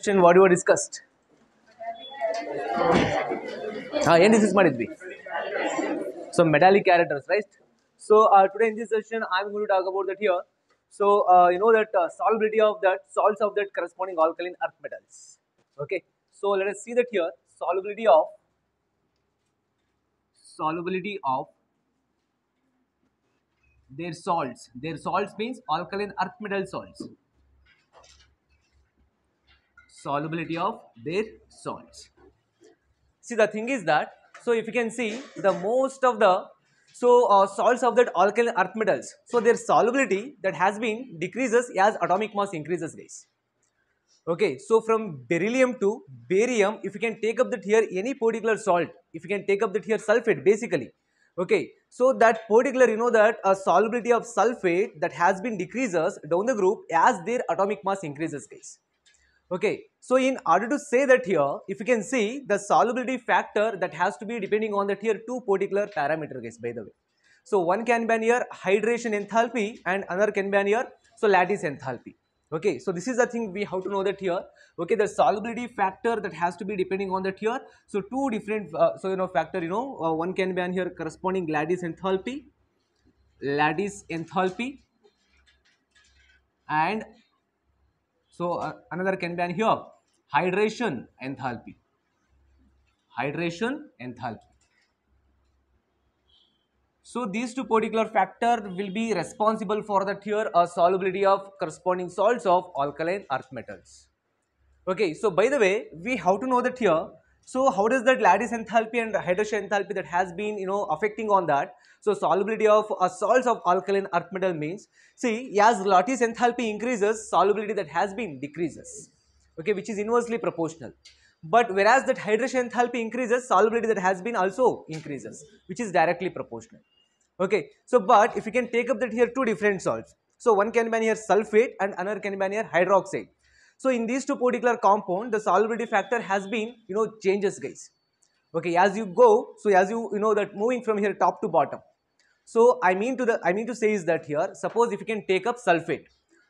question what you were discussed ah, end this is so metallic characters right so uh, today in this session i'm going to talk about that here so uh, you know that uh, solubility of that salts of that corresponding alkaline earth metals okay so let us see that here solubility of solubility of their salts their salts means alkaline earth metal salts solubility of their salts. See the thing is that, so if you can see the most of the so uh, salts of that alkaline earth metals, so their solubility that has been decreases as atomic mass increases guys. Okay, so from beryllium to barium, if you can take up that here any particular salt, if you can take up that here sulfate basically, okay. So that particular you know that uh, solubility of sulfate that has been decreases down the group as their atomic mass increases guys. Okay, so in order to say that here, if you can see the solubility factor that has to be depending on that here two particular parameter guys by the way. So one can be here hydration enthalpy and another can be here so lattice enthalpy. Okay, so this is the thing we have to know that here. Okay, the solubility factor that has to be depending on that here. So two different uh, so you know factor you know uh, one can be here corresponding lattice enthalpy, lattice enthalpy and so uh, another can be on here, hydration enthalpy. Hydration enthalpy. So these two particular factor will be responsible for the here a solubility of corresponding salts of alkaline earth metals. Okay, so by the way, we have to know that here so how does that Lattice enthalpy and hydrogen enthalpy that has been, you know, affecting on that? So solubility of uh, salts of alkaline earth metal means, see, as Lattice enthalpy increases, solubility that has been decreases, okay, which is inversely proportional. But whereas that hydrogen enthalpy increases, solubility that has been also increases, which is directly proportional. Okay, so but if you can take up that here two different salts. So one can be here sulfate and another can be here hydroxide. So in these two particular compound, the solubility factor has been, you know, changes guys. Okay, as you go, so as you, you know, that moving from here top to bottom. So I mean to the, I mean to say is that here, suppose if you can take up sulfate,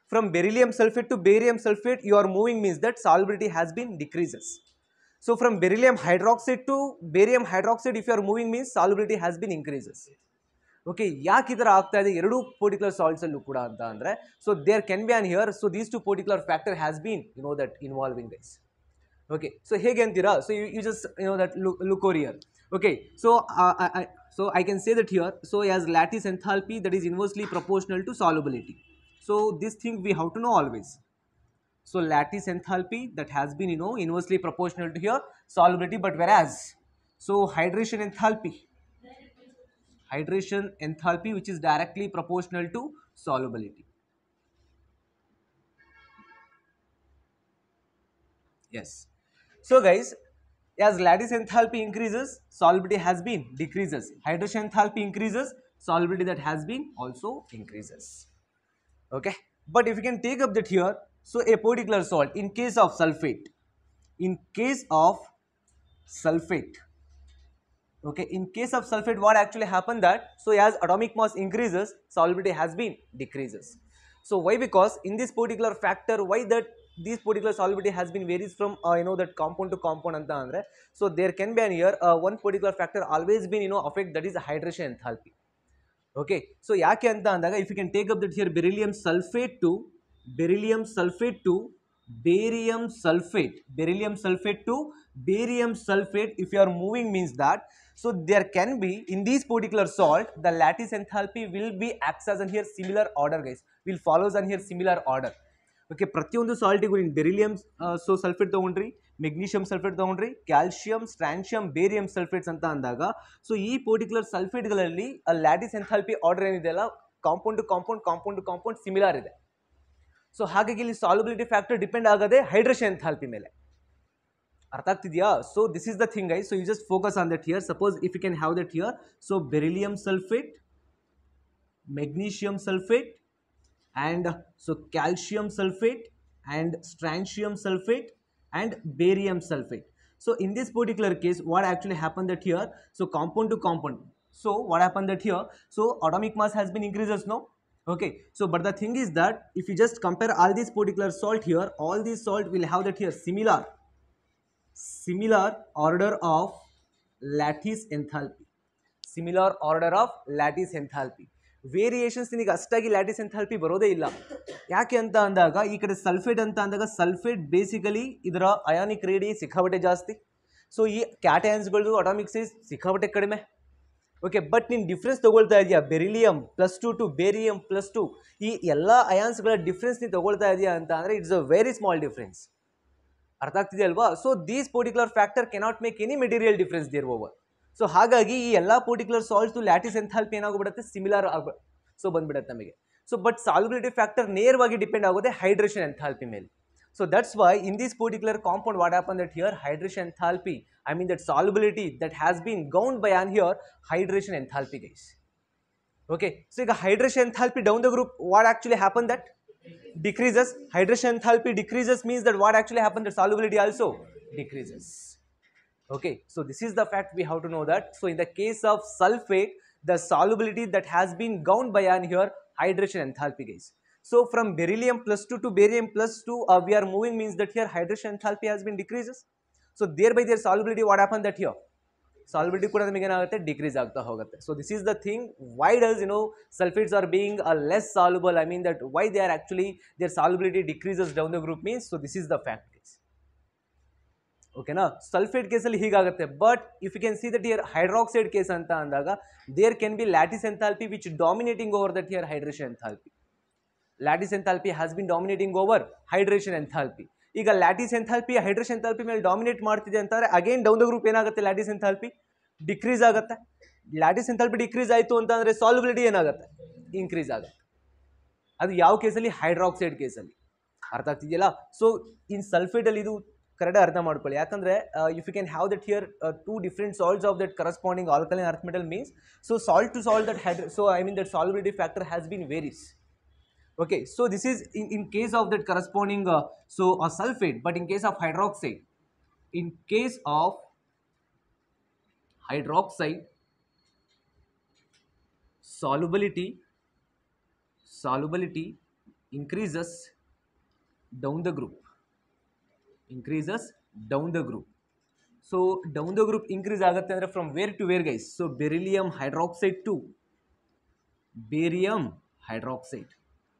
from beryllium sulfate to barium sulfate, you are moving means that solubility has been decreases. So from beryllium hydroxide to barium hydroxide, if you are moving means solubility has been increases. Okay ಯಾಕೆ ಈ ಥರ ಆಗ್ತಾ ಇದೆ ಎರಡೂ particular ಸಾಲ್ಟ್ಸಲ್ಲೂ ಕೂಡ ಅಂತ ಅಂದರೆ so there can be on here so these two particular factor has been you know that involving this okay so ಹೇಗೆ ಅಂತೀರಾ so you you just you know that ಲುಕೋರಿಯರ್ okay so so I can say that here so as lattice enthalpy that is inversely proportional to solubility so this thing we have to know always so lattice enthalpy that has been you know inversely proportional to here solubility but whereas so hydration enthalpy hydration enthalpy which is directly proportional to solubility. Yes. So guys, as lattice enthalpy increases, solubility has been decreases. Hydration enthalpy increases, solubility that has been also increases. Okay. But if you can take up that here, so a particular salt in case of sulfate, in case of sulfate, okay in case of sulfate what actually happened that so as atomic mass increases solubility has been decreases so why because in this particular factor why that this particular solubility has been varies from uh, you know that compound to compound anta andre so there can be an here uh, one particular factor always been you know affect that is hydration enthalpy okay so ಯಾಕೆ ಅಂತ ಅಂದಾಗ if you can take up that here beryllium sulfate to beryllium sulfate to barium sulfate beryllium sulfate to barium sulfate if you are moving means that so there can be in this particular salt the lattice enthalpy will be acts as and here similar order guys will follows and here similar order okay pratyondu salt in beryllium uh, so sulfate boundary magnesium sulfate boundary calcium strontium barium sulfates anta andaga so ee particular sulfate galalli a lattice enthalpy order enidella compound to compound compound to compound similar ide so ಹಾಗಾಗಿ ಇಲ್ಲಿ solubility factor depend ಆಗದೆ hydration enthalpy ಮೇಲೆ ಅರ್ಥ ಆಗ್ತಿದೆಯಾ so this is the thing I so you just focus on that here suppose if you can have that here so beryllium sulphate magnesium sulphate and so calcium sulphate and strontium sulphate and barium sulphate So in this particular case, what actually happened that here, so compound to compound. So what happened that here, so atomic mass has been increases now. okay so but the thing is that if you just compare all these particular salt here all these salt will have that here similar similar order of lattice enthalpy similar order of lattice enthalpy variations ನಿನಗೆ ಅಷ್ಟಾಗಿ lattice enthalpy ಬರೋದೇ ಇಲ್ಲ ಯಾಕೆ ಅಂತ ಅಂದಾಗ ಈ ಕಡೆ sulphate ಅಂತ ಅಂದಾಗ ಸಲ್ಫೇಟ್ ಬೇಸಿಕಲಿ ಇದರ ಅಯಾನಿಕ್ ರೇಡಿ ಸಿಕ್ಕಾಬಟ್ಟೆ ಜಾಸ್ತಿ ಸೊ ಈ ಕ್ಯಾಟಯಾನ್ಸ್ಗಳು ಅಟಾಮಿಕ್ಸ್ ಸಿಕ್ಕಾಬಟ್ಟೆ ಕಡಿಮೆ ಓಕೆ ಬಟ್ ನೀನು ಡಿಫ್ರೆನ್ಸ್ ತೊಗೊಳ್ತಾ ಇದೆಯಾ beryllium plus two to barium plus two ಈ ಎಲ್ಲ ಅಯಾನ್ಸ್ಗಳ ಡಿಫ್ರೆನ್ಸ್ ನೀನು ತೊಗೊಳ್ತಾ ಇದೆಯಾ ಅಂತ ಅಂದರೆ it's a very small difference ಅರ್ಥ ಆಗ್ತಿದೆ ಅಲ್ವಾ so these particular factor cannot make any material difference there so ಹಾಗಾಗಿ ಈ ಎಲ್ಲ ಪರ್ಟಿಕ್ಯುಲರ್ ಟು ಲ್ಯಾಟಿಸ್ ಎಂಥಾಲ್ಪಿ ಏನಾಗ್ಬಿಡುತ್ತೆ ಸಿಮಿಲರ್ ಆಗ ಸೊ ಬಂದ್ಬಿಡುತ್ತೆ ನಮಗೆ ಸೊ ಬಟ್ ಸಾಲ್ಬಿಲಿಟಿ ಫ್ಯಾಕ್ಟರ್ ನೇರವಾಗಿ ಡಿಪೆಂಡ್ ಆಗೋದೇ ಹೈಡ್ರೇಷನ್ ಎಂಥಾಲ್ಪಿ ಮೇಲೆ So that's why in this particular compound what happened that here hydration enthalpy, I mean that solubility that has been governed by an here hydration enthalpy guys. Okay, so the hydration enthalpy down the group what actually happened that decreases hydration enthalpy decreases means that what actually happened the solubility also decreases. Okay, so this is the fact we have to know that. So in the case of sulfate the solubility that has been governed by an here hydration enthalpy guys. So from beryllium plus 2 to barium plus 2, uh, we are moving means that here hydrogen enthalpy has been decreases. So thereby their solubility, what happened that here? Solubility could have been decrease. aagta So this is the thing, why does, you know, sulfates are being a uh, less soluble? I mean that why they are actually, their solubility decreases down the group means. So this is the fact. Okay ना sulphate केसल but if you can see that here hydroxide case ಅಂತ ಅಂದಾಗ there can be lattice enthalpy which dominating over that here hydration enthalpy lattice enthalpy has been dominating over hydration enthalpy ಈಗ lattice enthalpy hydration enthalpy ಮೇಲೆ dominate ಮಾಡ್ತಿದೆ ಅಂತಂದರೆ again down the group ಏನಾಗುತ್ತೆ lattice enthalpy decrease ಆಗುತ್ತೆ lattice enthalpy decrease ಆಯಿತು ಅಂತಂದರೆ ಸಾಲ್ಬಿಲಿಟಿ ಏನಾಗುತ್ತೆ increase ಆಗುತ್ತೆ ಅದು ಯಾವ ಕೇಸಲ್ಲಿ ಹೈಡ್ರಾಕ್ಸೈಡ್ ಕೇಸಲ್ಲಿ ಅರ್ಥ ಆಗ್ತಿದೆಯಲ್ಲ ಸೊ ಇನ್ ಸಲ್ಫೇಟಲ್ಲಿ ಇದು ಕರೆಕ್ಟಾಗಿ ಅರ್ಥ ಮಾಡ್ಕೊಳ್ಳಿ ಯಾಕಂದರೆ if you can have that here two different salts of that corresponding alkaline metal means so salt to salt that hydra so I mean that solubility factor has been varies okay so this is in, in case of that corresponding uh, so a uh, sulfate but in case of hydroxide in case of hydroxide solubility solubility increases down the group increases down the group so down the group increase ಆಗುತ್ತೆ ಅಂದ್ರೆ from where to where guys so beryllium hydroxide to barium hydroxide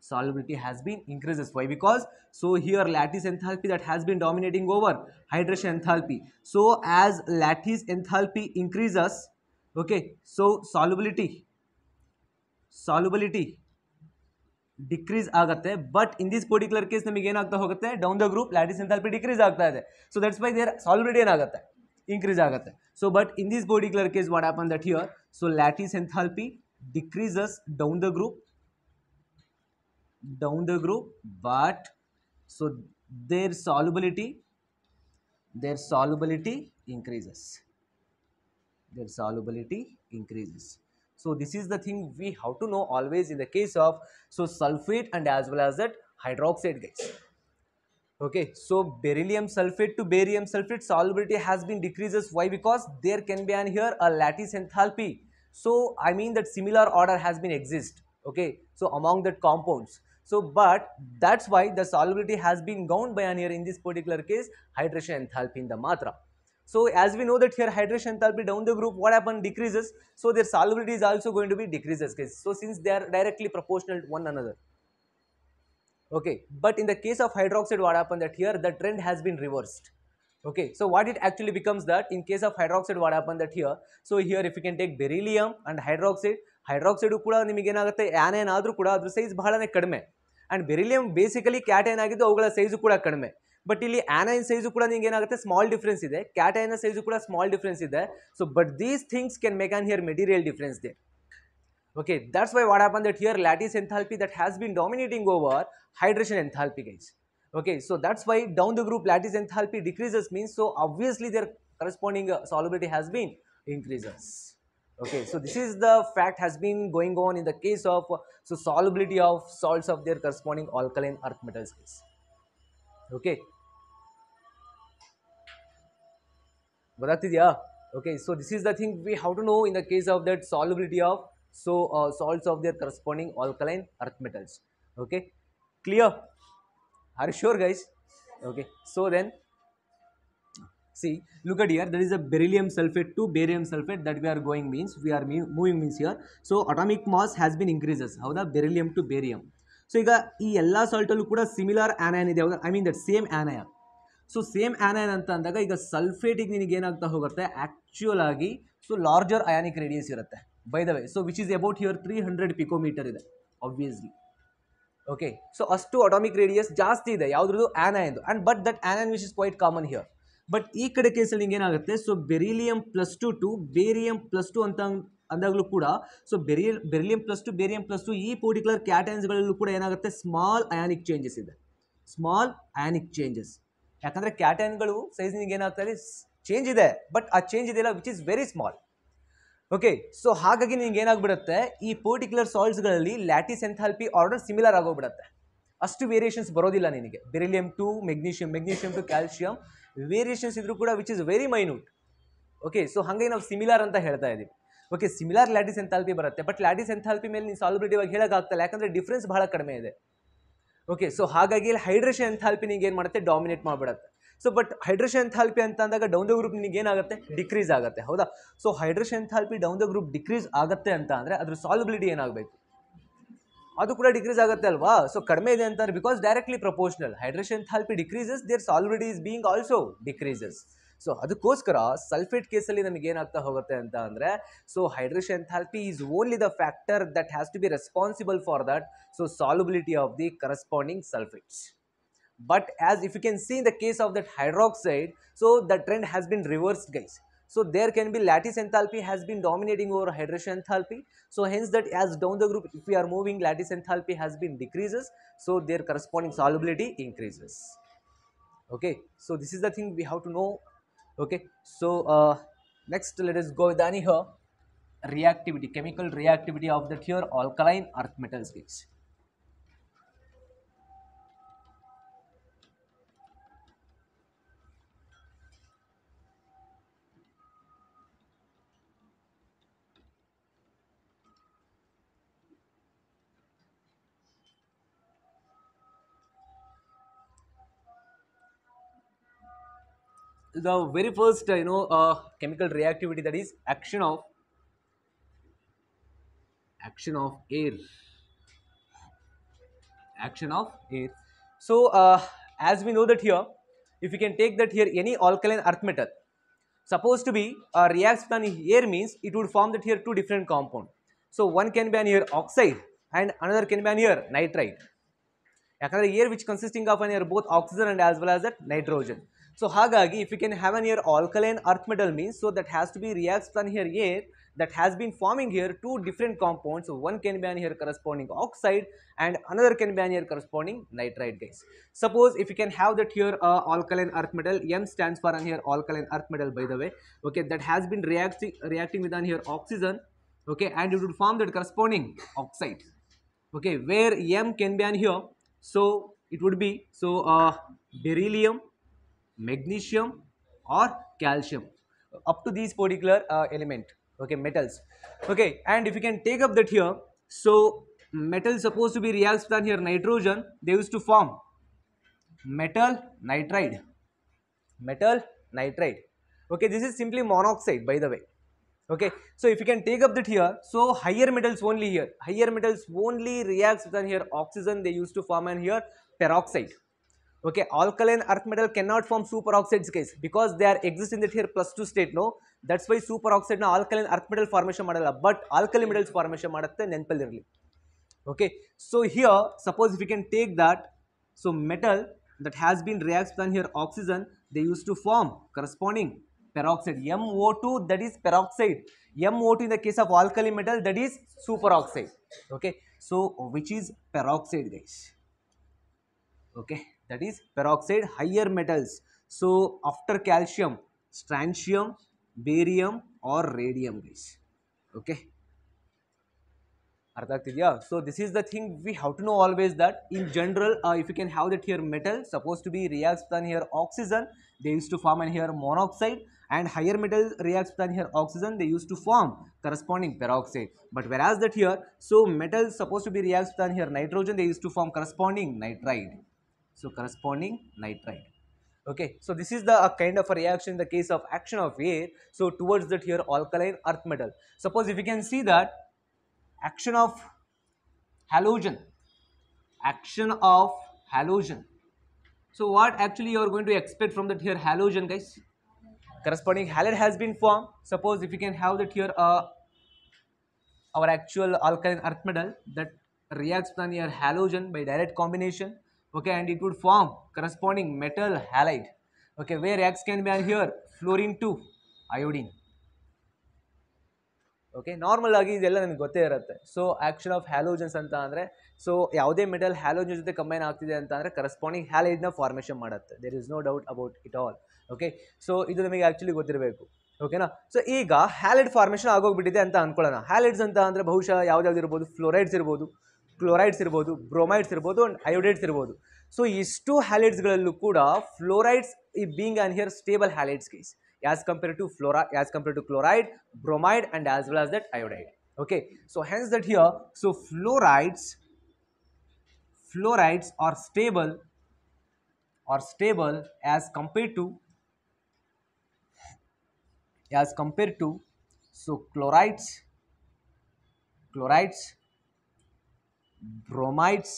solubility has been increases why because so here lattice enthalpy that has been dominating over hydration enthalpy so as lattice enthalpy increases okay so solubility solubility decrease ಆಗುತ್ತೆ but in this particular case ನಮಗೆ ಏನಾಗ್ತಾ ಹೋಗುತ್ತೆ down the group lattice enthalpy decrease ಆಗ್ತಾ ಇದೆ so that's by their solubility ಏನಾಗುತ್ತೆ increase ಆಗುತ್ತೆ so but in this particular case what happen that here so lattice enthalpy decreases down the group down the group but so their solubility their solubility increases their solubility increases so this is the thing we have to know always in the case of so sulfate and as well as that hydroxide guys okay so beryllium sulfate to barium sulfate solubility has been decreases why because there can be an here a lattice enthalpy so i mean that similar order has been exist okay so among that compounds so, but that's why the solubility has been governed by an here in this particular case hydration enthalpy in the matra. So, as we know that here hydration enthalpy down the group what happened decreases. So, their solubility is also going to be decreases case. So, since they are directly proportional to one another. Okay, but in the case of hydroxide what happened that here the trend has been reversed. Okay, so what it actually becomes that in case of hydroxide what happened that here. So, here if you can take beryllium and hydroxide, hydroxide ಕೂಡ ನಿಮಗೇನಾಗುತ್ತೆ ಆನಯನ್ ಆದರೂ ಕೂಡ ಅದ್ರ size ಬಹಳನೇ ಕಡಿಮೆ and beryllium basically cation ಆಗಿದ್ದು ಅವುಗಳ size ಕೂಡ ಕಡಿಮೆ ಬಟ್ ಇಲ್ಲಿ ಆ್ಯನೈನ್ ಸೈಜು ಕೂಡ ನಿಮ್ಗೆ ಏನಾಗುತ್ತೆ ಸ್ಮಾಲ್ ಡಿಫ್ರೆನ್ಸ್ ಇದೆ ಕ್ಯಾಟೈನ ಸೈಜು ಕೂಡ ಸ್ಮಾಲ್ ಡಿಫ್ರೆನ್ಸ್ ಇದೆ so but these things can make on here material difference they okay that's why what happen that here lattice enthalpy that has been dominating over hydration enthalpy guys okay so that's why down the group lattice enthalpy decreases means so obviously their corresponding solubility has been increases okay so this is the fact has been going on in the case of uh, so solubility of salts of their corresponding alkaline earth metals case okay okay so this is the thing we have to know in the case of that solubility of so uh, salts of their corresponding alkaline earth metals okay clear are you sure guys okay so then see look at here, there is a beryllium sulfate to barium sulfate that we are going means, we are moving means here. So, atomic mass has been increases. How the beryllium to barium. So ಈಗ ಈ ಎಲ್ಲ ಸಾಲ್ಟಲ್ಲೂ ಕೂಡ similar anion ಇದೆ I mean that same anion so same anion ಅಂತ ಅಂದಾಗ ಈಗ ಸಲ್ಫೇಟಿಗೆ ನಿನಗೆ ಏನಾಗ್ತಾ ಹೋಗುತ್ತೆ ಆ್ಯಕ್ಚುಯಲ್ ಆಗಿ ಸೊ ಲಾರ್ಜರ್ ಅಯಾನಿಕ್ ರೇಡಿಯಸ್ ಇರುತ್ತೆ by the way so which is about here three hundred picometer ಇದೆ ಒಬ್ವಿಯಸ್ಲಿ ಓಕೆ ಸೊ ಅಷ್ಟು ಅಟಾಮಿಕ್ ರೇಡಿಯಸ್ ಜಾಸ್ತಿ ಇದೆ ಯಾವುದ್ರದ್ದು ಆನಯನ್ದು and but that anion which is quite common here but ಈ ಕಡೆ ಕೇಸಲ್ಲಿ ನಿಮ್ಗೆ ಏನಾಗುತ್ತೆ so beryllium plus two to barium plus two ಅಂತ ಅಂದಾಗಲೂ ಕೂಡ ಸೊ ಬೆರಿಯ beryllium plus two barium plus two ಈ ಪರ್ಟಿಕ್ಯುಲರ್ ಕ್ಯಾಟನ್ಸ್ಗಳಲ್ಲೂ ಕೂಡ ಏನಾಗುತ್ತೆ ಸ್ಮಾಲ್ ಅಯಾನಿಕ್ ಚೇಂಜಸ್ ಇದೆ ಸ್ಮಾಲ್ ಅಯಾನಿಕ್ ಚೇಂಜಸ್ ಯಾಕಂದರೆ ಕ್ಯಾಟನ್ಗಳು ನಿಮ್ಗೆ ಏನಾಗ್ತಾರೆ ಚೇಂಜ್ ಇದೆ ಬಟ್ ಆ ಚೇಂಜ್ ಇದೆಲ್ಲ which is very small okay so ಹಾಗಾಗಿ ನಿಮ್ಗೆ ಏನಾಗ್ಬಿಡುತ್ತೆ ಈ ಪರ್ಟಿಕ್ಯುಲರ್ ಸಾಲ್ಟ್ಸ್ಗಳಲ್ಲಿ ಲ್ಯಾಟಿಸ್ ಎಂಥಾಲ್ಪಿ ಆರ್ಡರ್ ಸಿಮಿಲರ್ ಆಗೋಗ್ಬಿಡುತ್ತೆ ಅಷ್ಟು ವೇರಿಯೇಷನ್ಸ್ ಬರೋದಿಲ್ಲ ನಿನಗೆ beryllium to magnesium magnesium to calcium variations ಇದ್ರು ಕೂಡ which is very minute okay so ಹಾಗಾಗಿ ನಾವು ಸಿಮಿಲರ್ ಅಂತ ಹೇಳ್ತಾ ಇದ್ದೀವಿ ಓಕೆ ಸಿಮಿಲರ್ ಲ್ಯಾಟಿಸ್ ಎಂಥಾಲ್ಪಿ ಬರುತ್ತೆ ಬಟ್ ಲ್ಯಾಟಿಸ್ ಎಂಥಾಲ್ಪಿ ಮೇಲೆ ನೀವು ಇವಾಗ ಹೇಳೋಕ್ಕಾಗ್ತಲ್ಲ ಯಾಕಂದರೆ ಡಿಫ್ರೆನ್ಸ್ ಭಾಳ ಕಡಿಮೆ ಇದೆ ಓಕೆ ಸೊ ಹಾಗಾಗಿ ಇಲ್ಲಿ ಹೈಡ್ರೇಷನ್ ಎಂಥಾಲ್ಪಿ ನಿಮ್ಗೆ ಏನು ಮಾಡುತ್ತೆ ಡಾಮಿನೇಟ್ ಮಾಡಿಬಿಡುತ್ತೆ ಸೊ ಬಟ್ ಹೈಡ್ರೇಷನ್ ಎಂಥಾಲ್ಪಿ ಅಂತ ಅಂದಾಗ ಡೌನ್ ದ ಗ್ರೂಪ್ ನಿಮಗೆ ಏನಾಗುತ್ತೆ ಡಿಕ್ರೀಸ್ ಆಗುತ್ತೆ ಹೌದಾ so hydration enthalpy down the group decrease ಆಗುತ್ತೆ ಅಂತ ಅಂದರೆ ಅದ್ರ ಸಾಲ್ಬಿಲಿಟಿ ಏನಾಗಬೇಕು ಅದು ಕೂಡ ಡಿಕ್ರೀಸ್ ಆಗುತ್ತೆ ಅಲ್ವಾ ಸೊ ಕಡಿಮೆ ಇದೆ ಅಂತಾರೆ because directly proportional hydration enthalpy decreases there's already is being also decreases so ಅದಕ್ಕೋಸ್ಕರ ಸಲ್ಫೇಟ್ ಕೇಸಲ್ಲಿ ನಮಗೆ ಏನಾಗ್ತಾ ಹೋಗುತ್ತೆ ಅಂತ ಅಂದರೆ so hydration enthalpy is only the factor that has to be responsible for that so solubility of the corresponding sulphates but as if you can see in the case of that hydroxide so the trend has been reversed So there can be lattice enthalpy has been dominating over hydration enthalpy. So hence that as down the group if we are moving lattice enthalpy has been decreases. So their corresponding solubility increases. Okay. So this is the thing we have to know. Okay. So uh, next let us go with any reactivity chemical reactivity of the here alkaline earth metals case. the very first uh, you know uh, chemical reactivity that is action of action of air action of air so uh, as we know that here if we can take that here any alkaline earth metal supposed to be uh, reacts with an air means it would form that here two different compound so one can be an air oxide and another can be an air nitride Another air which consisting of an air both oxygen and as well as that nitrogen. So Hagagi, if you can have an here alkaline earth metal means, so that has to be reacts on here air that has been forming here two different compounds. So one can be an here corresponding oxide and another can be an here corresponding nitride guys. Suppose if you can have that here uh, alkaline earth metal, M stands for an here alkaline earth metal by the way, okay, that has been reacting, reacting with an here oxygen, okay, and it would form that corresponding oxide, okay, where M can be an here. So it would be, so uh, beryllium magnesium or calcium up to these particular uh, element okay metals okay and if you can take up that here so metal supposed to be reacts with here nitrogen they used to form metal nitride metal nitride okay this is simply monoxide by the way okay so if you can take up that here so higher metals only here higher metals only reacts with here oxygen they used to form and here peroxide okay alkaline earth metal cannot form superoxides guys because they are exist in the here plus 2 state no that's why superoxide na alkaline earth metal formation model. but alkaline metals formation ಮಾಡುತ್ತೆ ನೆನಪಲ್ಲಿರಲಿ okay so here suppose if we can take that so metal that has been reacts with here oxygen they used to form corresponding peroxide MO2 that is peroxide MO2 in the case of alkali metal that is superoxide okay so which is peroxide guys okay that is peroxide higher metals. So after calcium, strontium, barium or radium guys. Okay. So this is the thing we have to know always that in general uh, if you can have that here metal supposed to be reacts with here oxygen they used to form an here monoxide and higher metal reacts with here oxygen they used to form corresponding peroxide but whereas that here so metal supposed to be reacts with here nitrogen they used to form corresponding nitride so corresponding nitride. Okay, so this is the kind of a reaction in the case of action of air. So towards that here alkaline earth metal. Suppose if you can see that action of halogen, action of halogen. So what actually you are going to expect from that here halogen guys? Corresponding halide has been formed. Suppose if you can have that here uh, our actual alkaline earth metal that reacts with your halogen by direct combination okay and it would form corresponding metal halide okay where x can be on here fluorine to iodine okay normal ಆಗಿ ಇದೆಲ್ಲ ನಮ್ಗೆ ಗೊತ್ತೇ ಇರುತ್ತೆ so actual of halogens ಅಂತ ಅಂದರೆ so ಯಾವುದೇ metal halogen ಜೊತೆ combine ಆಗ್ತಿದೆ ಅಂತ ಅಂದರೆ ಕರೆಸ್ಪಾಂಡಿಂಗ್ ಹ್ಯಾಲೈಡ್ನ ಫಾರ್ಮೇಷನ್ ಮಾಡುತ್ತೆ there is no doubt about it all okay so ಇದು ನಮಗೆ ಆ್ಯಕ್ಚುಲಿ ಗೊತ್ತಿರಬೇಕು ಓಕೆನಾ ಸೊ ಈಗ ಹ್ಯಾಲೈಡ್ ಫಾರ್ಮೇಷನ್ ಆಗೋಗ್ಬಿಟ್ಟಿದೆ ಅಂತ ಅಂದ್ಕೊಳ್ಳೋಣ ಹ್ಯಾಲೈಡ್ಸ್ ಅಂತ ಅಂದರೆ ಬಹುಶಃ ಯಾವ್ದು ಇರ್ಬೋದು ಫ್ಲೋರೈಡ್ಸ್ ಇರ್ಬೋದು क्लोरइड्स ब्रोमइड्स अयोडेड्स सो इशु halide could fluorides being and here stable halides गेज as compared to fluoro compared to chloride bromide and as well as that iodide okay so hence that here so fluorides fluorides are stable are stable as compared to as compared to so chlorides chlorides bromides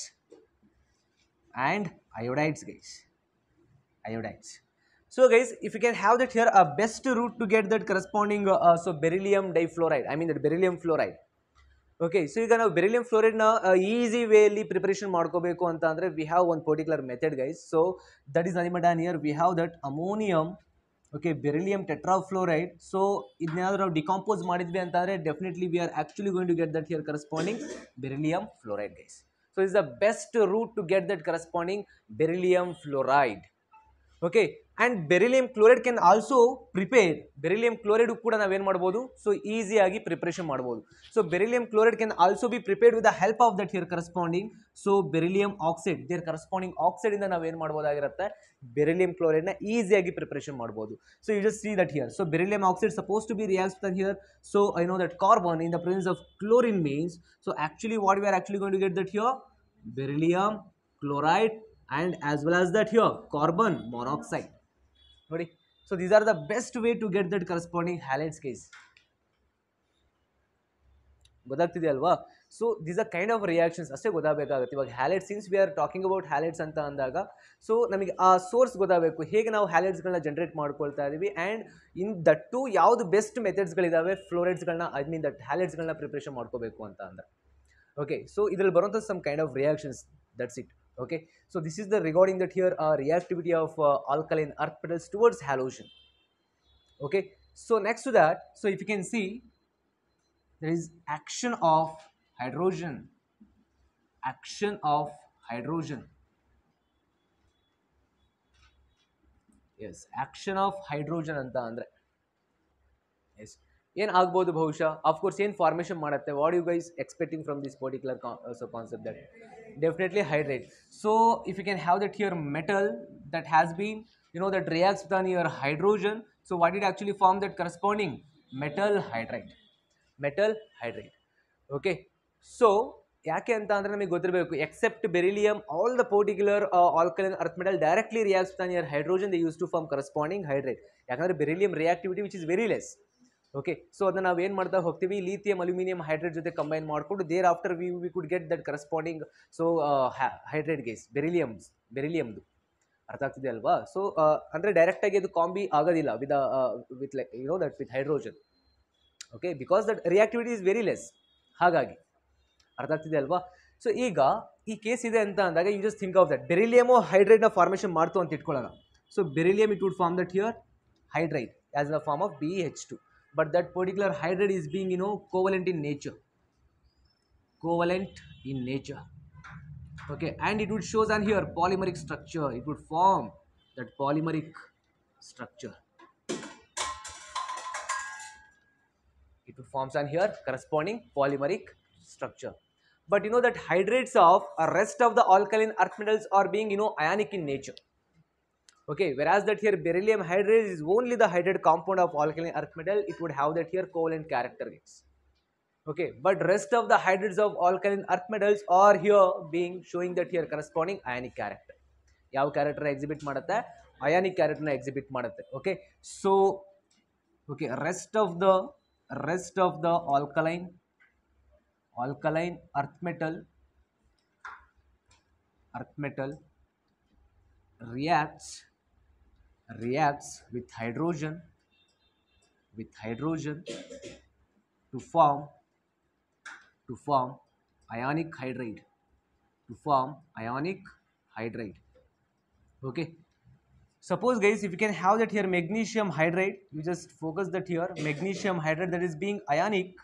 and iodides guys iodides so guys if you can have that here a uh, best route to get that corresponding uh, uh, so beryllium difluoride i mean that beryllium fluoride okay so you can have beryllium fluoride now uh, easy way li preparation maadkobeku we have one particular method guys so that is nothing but here we have that ammonium okay beryllium tetrafluoride so idnadaru decompose madidve antare definitely we are actually going to get that here corresponding beryllium fluoride guys so it's the best route to get that corresponding beryllium fluoride okay and beryllium chloride can also prepare beryllium chloride kuda navu en madabodu so easy agi preparation madabodu so beryllium chloride can also be prepared with the help of that here corresponding so beryllium oxide their corresponding oxide in the en madabodagirutte beryllium easy agi preparation madabodu so you just see that here so beryllium oxide supposed to be reacts with here so i know that carbon in the presence of chlorine means so actually what we are actually going to get that here beryllium chloride and as well as that here carbon monoxide ನೋಡಿ so these are the best way to get that corresponding halides case ಗೊತ್ತಾಗ್ತಿದೆ ಅಲ್ವಾ so these are kind of reactions ಅಷ್ಟೇ ಗೊತ್ತಾಗಬೇಕಾಗುತ್ತೆ ಇವಾಗ halide since we are talking about halides ಅಂತ ಅಂದಾಗ so ನಮಗೆ ಆ ಸೋರ್ಸ್ ಗೊತ್ತಾಗಬೇಕು ಹೇಗೆ ನಾವು ಹ್ಯಾಲೆಟ್ಸ್ಗಳನ್ನ ಜನರೇಟ್ ಮಾಡ್ಕೊಳ್ತಾ ಇದ್ದೀವಿ ಆ್ಯಂಡ್ ಇನ್ ದಟ್ಟು ಯಾವುದು ಬೆಸ್ಟ್ ಮೆಥಡ್ಸ್ಗಳಿದ್ದಾವೆ ಫ್ಲೋರೇಟ್ಸ್ಗಳನ್ನ ಐ ಮೀನ್ ದಟ್ ಹ್ಯಾಲೆಟ್ಸ್ಗಳನ್ನ ಪ್ರಿಪ್ರೇಷನ್ ಮಾಡ್ಕೋಬೇಕು ಅಂತ ಅಂದರೆ ಓಕೆ ಸೊ ಇದರಲ್ಲಿ ಬರುವಂಥ some kind of reactions that's it okay so this is the regarding that here uh, reactivity of uh, alkaline earth metals towards halogen okay so next to that so if you can see there is action of hydrogen action of hydrogen yes action of hydrogen and the. yes an आगबाद बहुश of course an formation what you guys expecting from this particular particular concept definitely hydrate so if you can have that your metal that has been you know that reacts then your hydrogen so what it actually form that corresponding metal hydrate metal hydrate okay so याके अंतर नमी गुजरु except beryllium all the particular alkaline earth metal directly react then your hydrogen the use to form corresponding hydrate या beryllium reactivity which is very less okay so ಅದನ್ನ ನಾವು ಏನು ಮಾಡ್ತಾ ಹೋಗ್ತೀವಿ ಲಿಥಿಯಂ ಅಲ್ಯೂಮಿನಿಯಂ ಹೈಡ್ರೇಟ್ ಜೊತೆ ಕಂಬೈನ್ ಮಾಡಿಕೊಂಡು there after we we could get that corresponding so hydrate guys beryllium's ಬೆರಿಲಿಯಮ್ದು ಅರ್ಥ ಆಗ್ತಿದೆ ಅಲ್ವಾ ಸೊ ಅಂದರೆ ಡೈರೆಕ್ಟಾಗಿ ಅದು ಕಾಂಬಿ ಆಗೋದಿಲ್ಲ with with like you know that with hydrogen okay because that reactivity is very less ಹಾಗಾಗಿ ಅರ್ಥ ಆಗ್ತಿದೆ ಅಲ್ವಾ ಸೊ ಈಗ ಈ ಕೇಸ್ ಇದೆ ಅಂತ ಅಂದಾಗ you just think of that beryllium ಹೈಡ್ರೈಟ್ನ ಫಾರ್ಮೇಷನ್ ಮಾಡ್ತು ಅಂತ ಇಟ್ಕೊಳ್ಳೋಣ so beryllium it would form that here hydrate as a form of B H two but that particular hydride is being you know covalent in nature covalent in nature okay and it would shows on here polymeric structure it would form that polymeric structure it forms on here corresponding polymeric structure but you know that hydrates of uh, rest of the alkaline earth metals are being you know ionic in nature okay whereas that here beryllium hydride is only the hydride compound of alkaline earth metal it would have that here covalent character. okay but rest of the hydrides of alkaline earth metals are here being showing that here corresponding ionic character character exhibit exhibit ionic character na exhibit ಮಾಡುತ್ತೆ Okay, so okay, rest of the rest of the alkaline alkaline earth metal earth metal reacts reacts with hydrogen with hydrogen to form to form ionic hydride to form ionic hydride okay suppose guys if you can have that here magnesium hydride you just focus that here magnesium hydride that is being ionic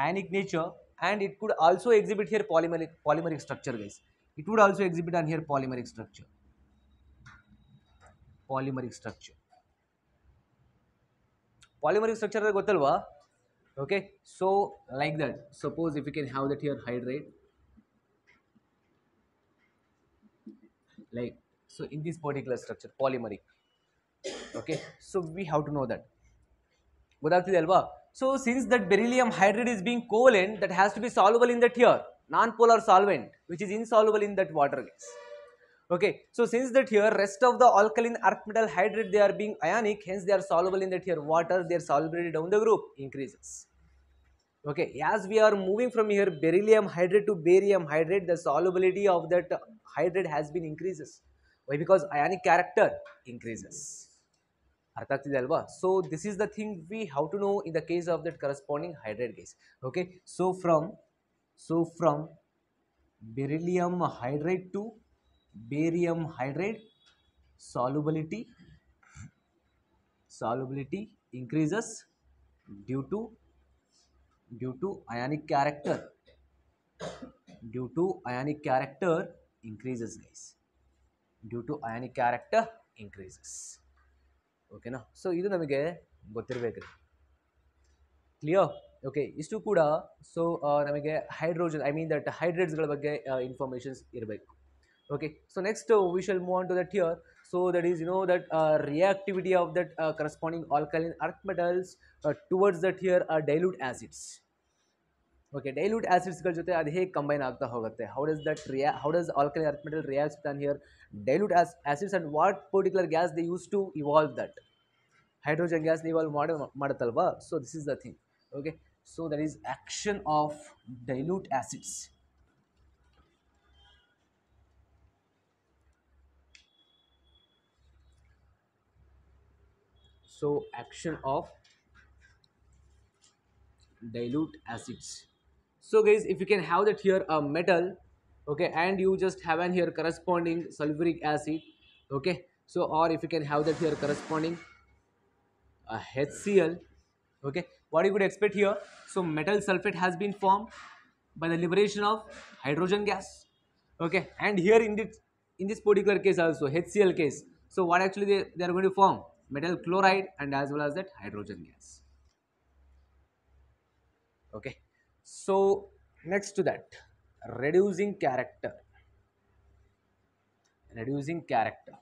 ionic nature and it could also exhibit here polymeric polymeric structure guys it would also exhibit on here polymeric structure Polymeric structure. Polymeric structure ಗೊತ್ತಲ್ವಾ okay so like that suppose if you can have that here hydrate like so in this particular structure polymeric okay so we have to know that so since that beryllium hydrate is being covalent that has to be soluble in that here non polar solvent which is insoluble in that water gas Okay, so since that here rest of the alkaline earth metal hydrate they are being ionic, hence they are soluble in that here water, their solubility down the group increases. Okay, as we are moving from here beryllium hydrate to barium hydrate, the solubility of that hydrate has been increases. Why? Because ionic character increases. So, this is the thing we have to know in the case of that corresponding hydrate corresponding Okay, so from so from beryllium hydrate to barium hydrate solubility solubility increases due to due to ionic character due to ionic character increases guys due to ionic character increases ಓಕೆನಾ so ಇದು ನಮಗೆ ಗೊತ್ತಿರಬೇಕ್ರಿ clear okay ಇಷ್ಟು ಕೂಡ so ನಮಗೆ hydrogen I mean that ಹೈಡ್ರೇಟ್ಸ್ಗಳ ಬಗ್ಗೆ informations ಇರಬೇಕು okay so next uh, we shall move on to that here so that is you know that uh, reactivity of that uh, corresponding alkaline earth metals uh, towards that here are dilute acids okay dilute acids how does that react how does alkaline earth metal react with here dilute as acids and what particular gas they used to evolve that hydrogen gas they evolve model so this is the thing okay so that is action of dilute acids so action of dilute acids so guys if you can have that here a metal okay and you just have an here corresponding sulfuric acid okay so or if you can have that here corresponding a HCl okay what you could expect here so metal sulfate has been formed by the liberation of hydrogen gas okay and here in this in this particular case also HCl case so what actually they, they are going to form metal chloride and as well as that hydrogen gas. Okay. So, next to that reducing character reducing character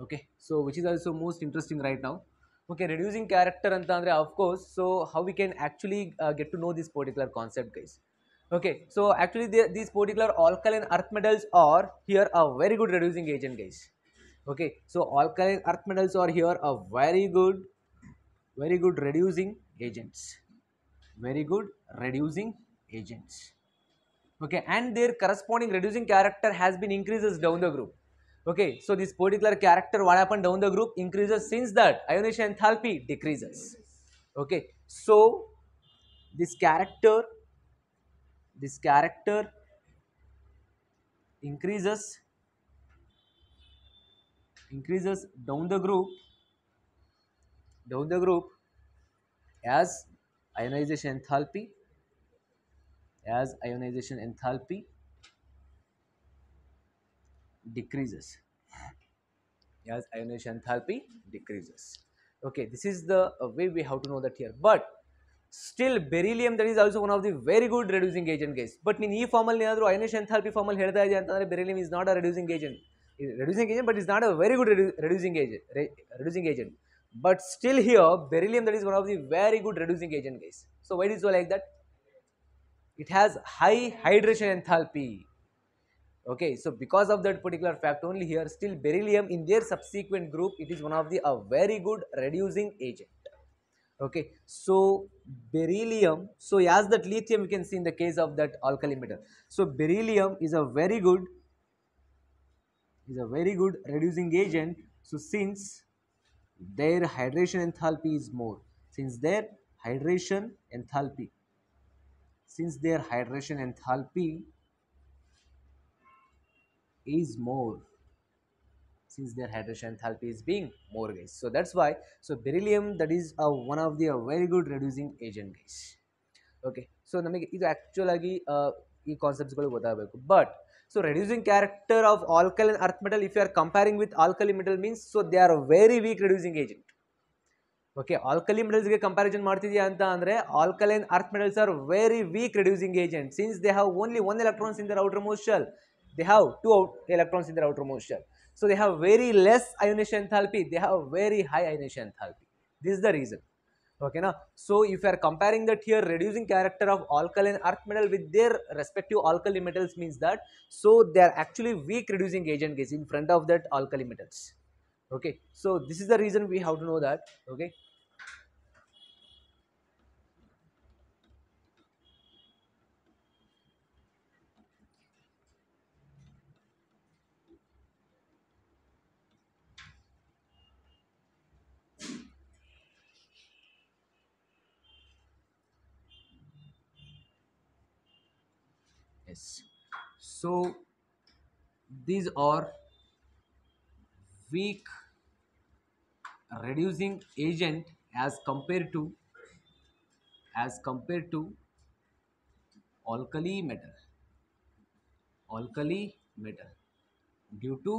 okay so which is also most interesting right now okay reducing character and andre of course so how we can actually uh, get to know this particular concept guys okay so actually these particular alkaline earth metals are here a very good reducing agent guys okay so alkyl earth metals are here a very good very good reducing agents very good reducing agents okay and their corresponding reducing character has been increases down the group okay so this particular character what happened down the group increases since that ionization enthalpy decreases okay so this character this character increases increases down the group down the group as ionization enthalpy as ionization enthalpy decreases as ionization enthalpy decreases okay this is the way we have to know that here but still beryllium that is also one of the very good reducing agent guys but in e formal ಏನಾದರೂ ionization enthalpy formal ಹೇಳ್ತಾ ಇದೆಯಾ ಅಂತಂದರೆ beryllium is not a reducing agent reducing agent but it's not a very good reducing agent re reducing agent but still here beryllium that is one of the very good reducing agent guys so why it is so like that it has high hydration enthalpy okay so because of that particular fact only here still beryllium in their subsequent group it is one of the a very good reducing agent okay so beryllium so as that lithium you can see in the case of that alkali metal. so beryllium is a very good is a very good reducing agent. So since their hydration enthalpy is more, since their hydration enthalpy, since their hydration enthalpy is more, since their hydration enthalpy is being more guys. So that's why, so beryllium that is a, uh, one of the uh, very good reducing agent guys. Okay so this ಇದು ಆ್ಯಕ್ಚುಲಾಗಿ uh, ಈ ಕಾನ್ಸೆಪ್ಟ್ಸ್ಗಳು ಗೊತ್ತಾಗಬೇಕು but so reducing character of alkaline earth metal if you are comparing with alkali metal means so they are a very weak reducing agent. Okay, alkali metals ke comparison andre, alkaline earth metals are very weak reducing agent since they have only one electrons in their outermost shell. They have two electrons in their outermost shell. So they have very less ionization enthalpy, they have very high ionization enthalpy. This is the reason okay now so if you are comparing that here reducing character of alkaline earth metal with their respective alkali metals means that so they are actually weak reducing agent is in front of that alkali metals okay so this is the reason we have to know that okay so these are weak reducing agent as compared to as compared to alkali metal alkali metal due to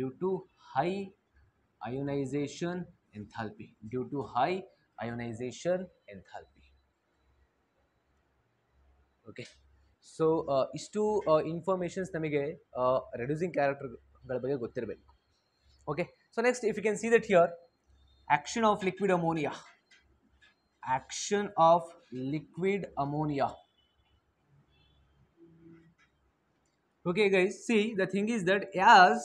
due to high ionization enthalpy due to high ionization enthalpy okay so uh, ಇಷ್ಟು informations ನಮಗೆ reducing ಕ್ಯಾರೆಕ್ಟರ್ಗಳ ಬಗ್ಗೆ ಗೊತ್ತಿರಬೇಕು okay so next if you can see that here action of liquid ammonia action of liquid ammonia okay guys see the thing is that as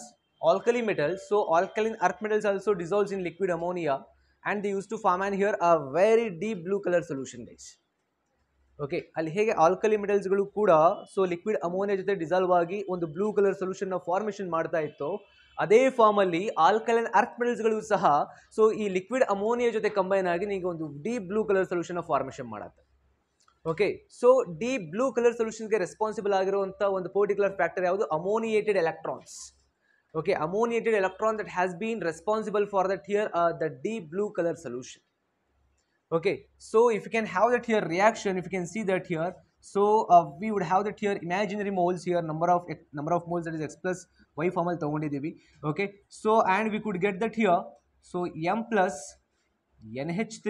alkali metals so alkaline earth metals also dissolves in liquid ammonia and they used to form and here a very deep blue color solution guys okay ಅಲ್ಲಿ ಹೇಗೆ alkali ಮೆಟಲ್ಸ್ಗಳು ಕೂಡ so liquid ammonia ಜೊತೆ dissolve ಆಗಿ ಒಂದು blue colour ಸೊಲ್ಯೂಷನ್ನ formation ಮಾಡ್ತಾ ಇತ್ತು ಅದೇ ಫಾರ್ಮಲ್ಲಿ ಆಲ್ಕಲೈನ್ ಅರ್ತ್ ಮೆಟಲ್ಸ್ಗಳು ಸಹ ಸೊ ಈ ಲಿಕ್ವಿಡ್ ಅಮೋನಿಯಾ ಜೊತೆ ಕಂಬೈನ್ ಆಗಿ ನಿಮಗೆ ಒಂದು ಡೀಪ್ ಬ್ಲೂ ಕಲರ್ ಸೊಲ್ಯೂಷನ್ನ ಫಾರ್ಮೇಷನ್ ಮಾಡುತ್ತೆ okay so deep blue colour ಸೊಲ್ಯೂಷನ್ಗೆ ರೆಸ್ಪಾನ್ಸಿಬಲ್ ಆಗಿರುವಂಥ ಒಂದು ಪರ್ಟಿಕ್ಯುಲರ್ ಫ್ಯಾಕ್ಟರ್ ಯಾವುದು ammoniated electrons okay ammoniated electron that has been responsible for that here the deep blue colour solution okay so if you can have that here reaction if you can see that here so uh, we would have that here imaginary moles here number of eh, number of moles that is x plus y formal ತಗೊಂಡಿದ್ದೀವಿ okay so and we could get that here so m plus nh3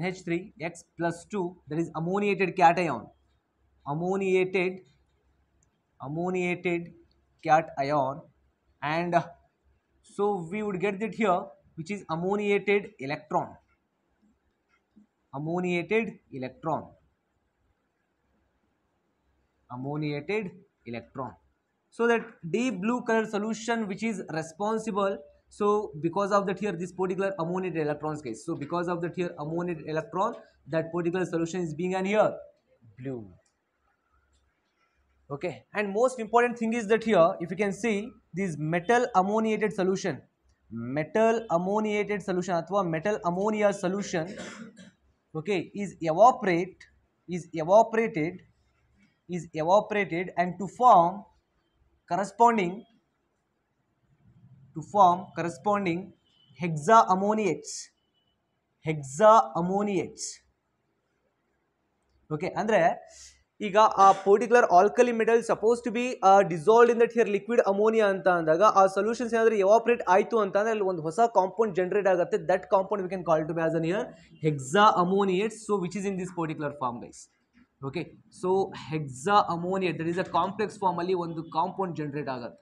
nh3 x plus 2 that is ammoniated cation ammoniated ammoniated cation and so we would get that here which is ammoniated electron ammoniated electron ammoniated electron so that deep blue color solution which is responsible so because of that here this particular ammoniated electrons case so because of that here ammoniated electron that particular solution is being an here blue okay and most important thing is that here if you can see this metal ammoniated solution metal ammoniated solution अथवा metal ammonia solution okay is evaporate is evaporated is evaporated and to form corresponding to form corresponding hexa ammoniates hexa ammoniates okay अंदर ಈಗ ಆ particular alkali metal suppose to be dissolved in that here liquid ammonia ಅಂತ ಅಂದಾಗ ಆ solutions ಏನಾದರೂ evaporate ಆಯಿತು ಅಂತ ಅಂದರೆ ಅಲ್ಲಿ ಒಂದು ಹೊಸ ಕಾಂಪೌಂಡ್ ಜನರೇಟ್ ಆಗುತ್ತೆ that compound we can call to be as an here hexa ammoniate so which is in this particular form guys okay so hexa ammoniate that is a complex formally ಒಂದು compound generate ಆಗುತ್ತೆ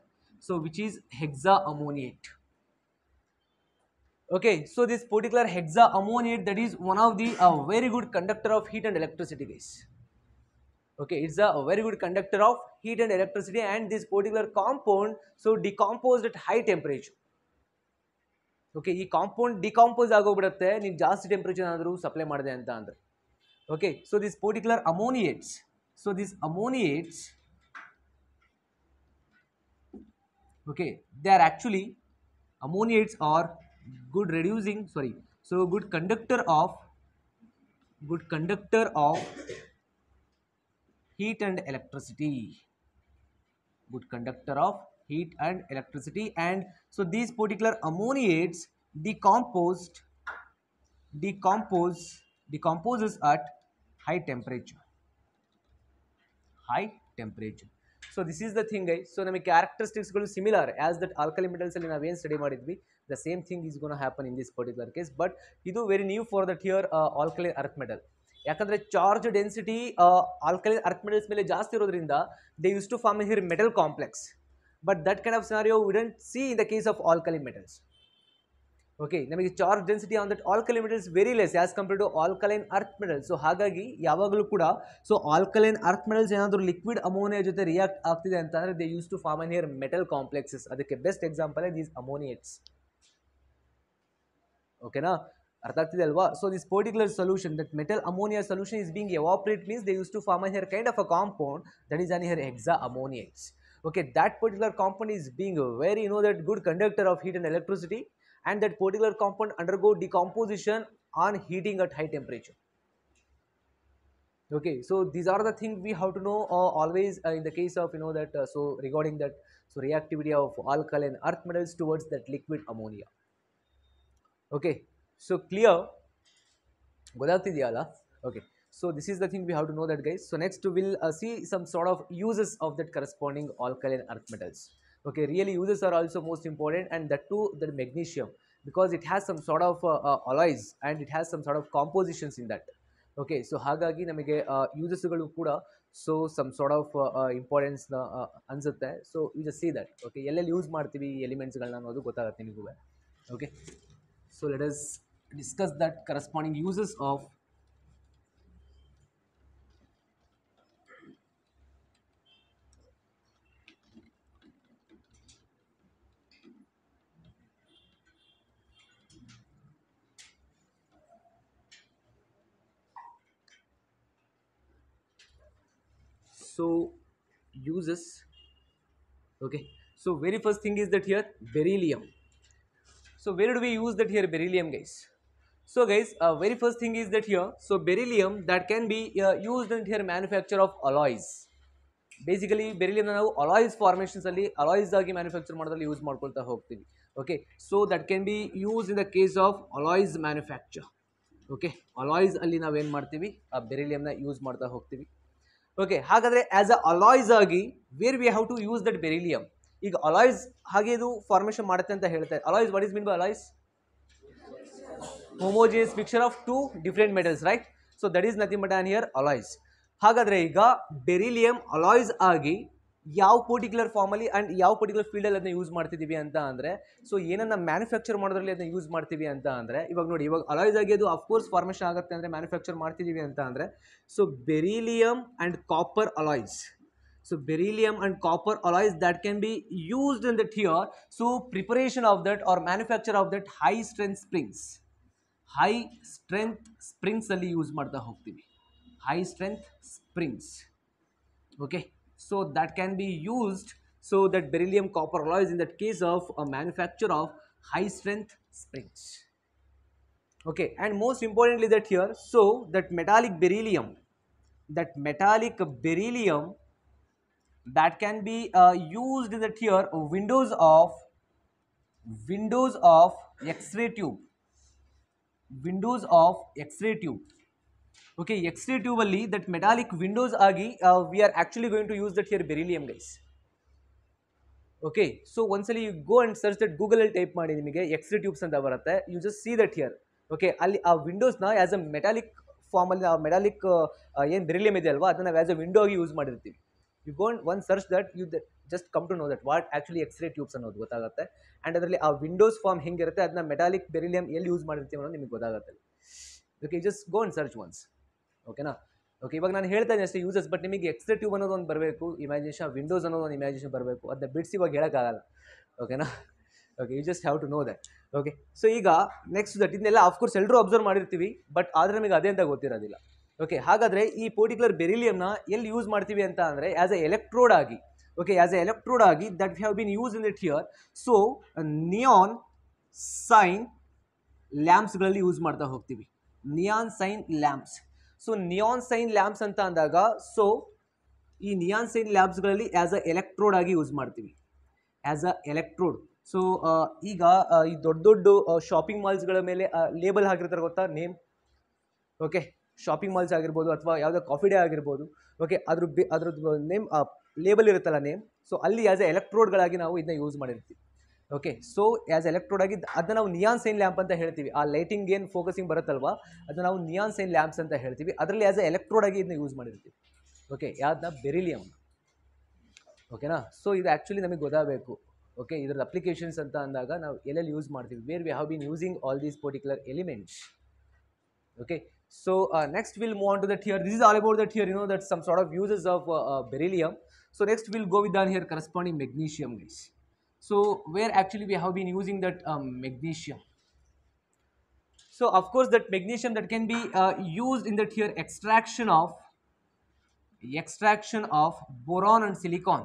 so which is hexa ammoniate okay so this particular hexa ammoniate that is one of the very good conductor of heat and electricity guys okay it's a very good conductor of heat and electricity and this particular compound so decomposed at high temperature okay ee compound decompose agobidutte nin jaasti temperature andru supply madade anta andre okay so this particular ammoniates so this ammoniates okay they are actually ammoniates are good reducing sorry so good conductor of good conductor of heat and electricity good conductor of heat and electricity and so these particular ammoniates decomposed decompose decomposes at high temperature high temperature so this is the thing guys so the characteristics be similar as that alkali metals ಅಲ್ಲಿ ನಾವು ಏನು study ಮಾಡಿದ್ವಿ the same thing is going to happen in this particular case but it is very new for that here uh, alkali earth metal ಯಾಕಂದರೆ charge density alkaline earth metals ಮೇಲೆ ಜಾಸ್ತಿ ಇರೋದ್ರಿಂದ they use to form here metal complex but that kind of scenario we see in the case of alkali metals okay ನಮಗೆ charge density on that alkali metals very less as compare to alkaline earth metals so ಹಾಗಾಗಿ ಯಾವಾಗಲೂ ಕೂಡ so alkaline earth metals ಏನಾದರೂ liquid ammonia ಜೊತೆ react ಆಗ್ತಿದೆ ಅಂತಂದರೆ they use to form an here metal complexes ಅದಕ್ಕೆ best example these ammoniates ಓಕೆನಾ So this particular solution, that metal ammonia solution, is being evaporated means they used to form use kind of a compound. Kind of a compound that is an here hexa okay that particular compound is being very you know that good conductor of heat and electricity and that particular compound undergo decomposition on heating at high temperature okay so these are the things we have to know uh, always uh, in the case of you know that uh, so regarding that so reactivity of alkaline earth metals towards that liquid ammonia okay So, clear Godakti okay. So, this is the thing we have to know that guys. So, next we will uh, see some sort of uses of that corresponding alkaline earth metals. Okay, really uses are also most important and that too the magnesium because it has some sort of uh, uh, alloys and it has some sort of compositions in that. Okay so ಹಾಗಾಗಿ ನಮಗೆ ಯೂಸಸ್ಗಳು ಕೂಡ so some sort of ಇಂಪಾರ್ಟೆನ್ಸ್ನ ಅನಿಸುತ್ತೆ so you just see that okay ಎಲ್ಲೆಲ್ಲಿ use ಮಾಡ್ತೀವಿ ಎಲಿಮೆಂಟ್ಸ್ಗಳನ್ನ ಅನ್ನೋದು ಗೊತ್ತಾಗುತ್ತೆ ನಿಮಗೂ okay so let us discuss that corresponding uses of so uses okay so very first thing is that here beryllium so where do we use that here beryllium guys so guys very first thing is is here so so beryllium can be use uh, here manufacture of alloys basically ಬೆರಿಲಿನ ನಾವು alloys ಫಾರ್ಮೇಷನ್ಸಲ್ಲಿ alloys ಆಗಿ manufacture ಮಾಡೋದ್ರಲ್ಲಿ use ಮಾಡ್ಕೊಳ್ತಾ ಹೋಗ್ತೀವಿ okay so that can be use in the case of alloys manufacture okay alloys ಅಲ್ಲಿ ನಾವೇನು ಮಾಡ್ತೀವಿ ಆ ಬೆರಿಲಿಯಮ್ನ ಯೂಸ್ ಮಾಡ್ತಾ ಹೋಗ್ತೀವಿ ಓಕೆ ಹಾಗಾದರೆ ಆ್ಯಸ್ ಅ ಅಲಾಯ್ಸ್ ಆಗಿ where we have to use that beryllium ಈಗ ಅಲಾಯ್ಸ್ ಹಾಗೆ ಇದು ಫಾರ್ಮೇಷನ್ ಮಾಡುತ್ತೆ ಅಂತ ಹೇಳ್ತಾರೆ alloys what is mean by alloys homogeneous mixture of two different metals right so that is nothing but on here alloys ಹಾಗಾದರೆ ಈಗ beryllium alloys ಆಗಿ ಯಾವ ಪರ್ಟಿಕ್ಯುಲರ್ ಫಾರ್ಮಲ್ಲಿ ಆ್ಯಂಡ್ ಯಾವ ಪರ್ಟಿಕ್ಯುಲರ್ ಫೀಲ್ಡಲ್ಲಿ ಅದನ್ನ ಯೂಸ್ ಮಾಡ್ತಿದ್ದೀವಿ ಅಂತ ಅಂದರೆ ಸೊ ಏನನ್ನ ಮ್ಯಾನುಫ್ಯಾಕ್ಚರ್ ಮಾಡೋದ್ರಲ್ಲಿ ಅದನ್ನ ಯೂಸ್ ಮಾಡ್ತೀವಿ ಅಂತ ಅಂದರೆ ಇವಾಗ ನೋಡಿ ಇವಾಗ ಅಲಾಯ್ಸ್ ಆಗಿ ಅದು ಅಫ್ಕೋರ್ಸ್ ಫಾರ್ಮೇಷನ್ ಆಗುತ್ತೆ ಅಂದರೆ ಮ್ಯಾನುಫ್ಯಾಕ್ಚರ್ ಮಾಡ್ತಿದ್ದೀವಿ ಅಂತ ಅಂದರೆ so beryllium and copper alloys so beryllium and copper alloys that can be used in that here so preparation of that or manufacture of that high strength springs high strength ಸ್ಪ್ರಿಂಗ್ಸಲ್ಲಿ use ಮಾಡ್ತಾ ಹೋಗ್ತೀವಿ high strength springs okay so that can be used so that beryllium copper alloys in that case of a manufacture of high strength springs okay and most importantly that here so that metallic beryllium that metallic beryllium that can be uh, used in that here windows of windows of x-ray tube windows of x-ray tube okay x-ray ಟ್ಯೂಬಲ್ಲಿ that metallic windows ಆಗಿ we are actually going to use that here beryllium guys okay so ಒಂದ್ಸಲಿ you go and search that ಗೂಗಲಲ್ಲಿ type ಮಾಡಿ ನಿಮಗೆ x-ray tubes ಅಂತ ಬರುತ್ತೆ you just see that here okay ಅಲ್ಲಿ ಆ ವಿಂಡೋಸ್ನ ಆ್ಯಸ್ ಅ ಮೆಟಾಲಿಕ್ ಫಾರ್ಮಲ್ಲಿ ಆ ಮೆಟಾಲಿಕ್ ಏನು ಬೆರಲಿಯಂ ಇದೆ ಅಲ್ವಾ ಅದನ್ನು ನಾವು ಆ್ಯಸ್ ಅ ವಿಂಡೋ ಆಗಿ ಯೂಸ್ ಮಾಡಿರ್ತೀವಿ you go and one search that you that just come to know that what actually x-ray tubes ಅನ್ನೋದು ಗೊತ್ತಾಗುತ್ತೆ ಆ್ಯಂಡ್ ಅದರಲ್ಲಿ ಆ ವಿಂಡೋಸ್ ಫಾರ್ಮ್ ಹೆಂಗಿರುತ್ತೆ ಅದನ್ನ ಮೆಟಾಲಿಕ್ ಬೆರಿಲಿಯಂ ಎಲ್ಲಿ ಯೂಸ್ ಮಾಡಿರ್ತೀವಿ ಅನ್ನೋದು ನಿಮಗೆ ಗೊತ್ತಾಗುತ್ತೆ okay just go and search once ಓಕೆನಾ ಓಕೆ ಇವಾಗ ನಾನು ಹೇಳ್ತಾ ಇದ್ದೀನಿ ಅಷ್ಟೇ ಯೂಸಸ್ ಬಟ್ ನಿಮಗೆ ಎಕ್ಸ್ ರೇ ಟ್ಯೂಬ್ ಅನ್ನೋದು ಒಂದು ಬರಬೇಕು ಇಮ್ಯಾಜಿನೇಷನ್ ವಿಂಡೋಸ್ ಅನ್ನೋದು ಒಂದು ಇಮ್ಯಾಜಿನೇಷನ್ ಬರಬೇಕು ಅದನ್ನ ಬಿಡಿಸಿ ಇವಾಗ ಹೇಳೋಕ್ಕಾಗಲ್ಲ ಓಕೆನಾ okay you just have to know that okay so ಈಗ ನೆಕ್ಸ್ಟ್ ದಟ್ ಇದನ್ನೆಲ್ಲ ಆಫ್ಕೋರ್ಸ್ ಎಲ್ಲರೂ ಅಬ್ಸರ್ವ್ ಮಾಡಿರ್ತೀವಿ ಬಟ್ ಆದರೆ ನಮಗೆ ಅದೇ ಅಂತ ಗೊತ್ತಿರೋದಿಲ್ಲ ಓಕೆ ಹಾಗಾದರೆ ಈ ಪರ್ಟಿಕ್ಯುಲರ್ ಬೆರಿಲಿಯಮ್ನ ಎಲ್ಲಿ ಯೂಸ್ ಮಾಡ್ತೀವಿ ಅಂತ ಅಂದರೆ ಆ್ಯಸ್ ಎ ಎಲೆಕ್ಟ್ರೋಡ್ ಆಗಿ okay as an electrode that we have been used in it here so neon sign ಲ್ಯಾಂಪ್ಸ್ಗಳಲ್ಲಿ ಯೂಸ್ ಮಾಡ್ತಾ ಹೋಗ್ತೀವಿ neon sign lamps so neon sign lamps ಅಂತ ಅಂದಾಗ ಸೊ ಈ ನಿಯಾನ್ ಸೈನ್ ಲ್ಯಾಂಪ್ಸ್ಗಳಲ್ಲಿ ಆ್ಯಸ್ ಅ ಎಲೆಕ್ಟ್ರೋಡ್ ಆಗಿ use ಮಾಡ್ತೀವಿ ಆ್ಯಸ್ ಅ ಎಲೆಕ್ಟ್ರೋಡ್ ಸೊ ಈಗ ಈ ದೊಡ್ಡ ದೊಡ್ಡ ಶಾಪಿಂಗ್ ಮಾಲ್ಸ್ಗಳ ಮೇಲೆ ಲೇಬಲ್ ಹಾಕಿರ್ತಾರೆ ಗೊತ್ತಾ ನೇಮ್ ಓಕೆ ಶಾಪಿಂಗ್ ಮಾಲ್ಸ್ ಆಗಿರ್ಬೋದು ಅಥವಾ ಯಾವುದೋ ಕಾಫಿ ಡೇ ಆಗಿರ್ಬೋದು ಓಕೆ ಅದ್ರ ಬಿ ಅದ್ರದ್ದು ನೇಮ್ ಲೇಬಲ್ ಇರುತ್ತಲ್ಲ ನೇಮ್ ಸೊ ಅಲ್ಲಿ ಆ್ಯಸ್ ಎ ಎಲೆಕ್ಟ್ರೋಡ್ಗಳಾಗಿ ನಾವು ಇದನ್ನ ಯೂಸ್ ಮಾಡಿರ್ತೀವಿ ಓಕೆ ಸೊ ಆ್ಯಸ್ ಎಲೆಕ್ಟ್ರೋಡ್ ಆಗಿ ಅದನ್ನ ನಾವು ನಿಯಾನ್ ಸೈನ್ ಲ್ಯಾಂಪ್ ಅಂತ ಹೇಳ್ತೀವಿ ಆ ಲೈಟಿಂಗ್ ಏನು ಫೋಕಸಿಂಗ್ ಬರುತ್ತಲ್ವ ಅದನ್ನ ನಾವು ನಿಯಾನ್ ಸೈನ್ ಲ್ಯಾಂಪ್ಸ್ ಅಂತ ಹೇಳ್ತೀವಿ ಅದರಲ್ಲಿ ಆ್ಯಸ್ ಎ ಎಲೆಕ್ಟ್ರೋಡ್ ಆಗಿ ಇದನ್ನ ಯೂಸ್ ಮಾಡಿರ್ತೀವಿ ಓಕೆ ಯಾವ್ದನ್ನ ಬೆರಿಲಿಯಮ್ ಓಕೆನಾ ಸೊ ಇದು ಆ್ಯಕ್ಚುಲಿ ನಮಗೆ ಗೊತ್ತಾಗಬೇಕು ಓಕೆ ಇದ್ರಲ್ಲಿ ಅಪ್ಲಿಕೇಶನ್ಸ್ ಅಂತ ಅಂದಾಗ ನಾವು ಎಲ್ಲೆಲ್ಲಿ ಯೂಸ್ ಮಾಡ್ತೀವಿ where we have been using all these particular elements okay so next will move on to the here this is all about that here you know that some sort of uses of beryllium So next we'll go with the here corresponding magnesium guys. So where actually we have been using that um, magnesium. So of course that magnesium that can be uh, used in that here extraction of extraction of boron and silicon.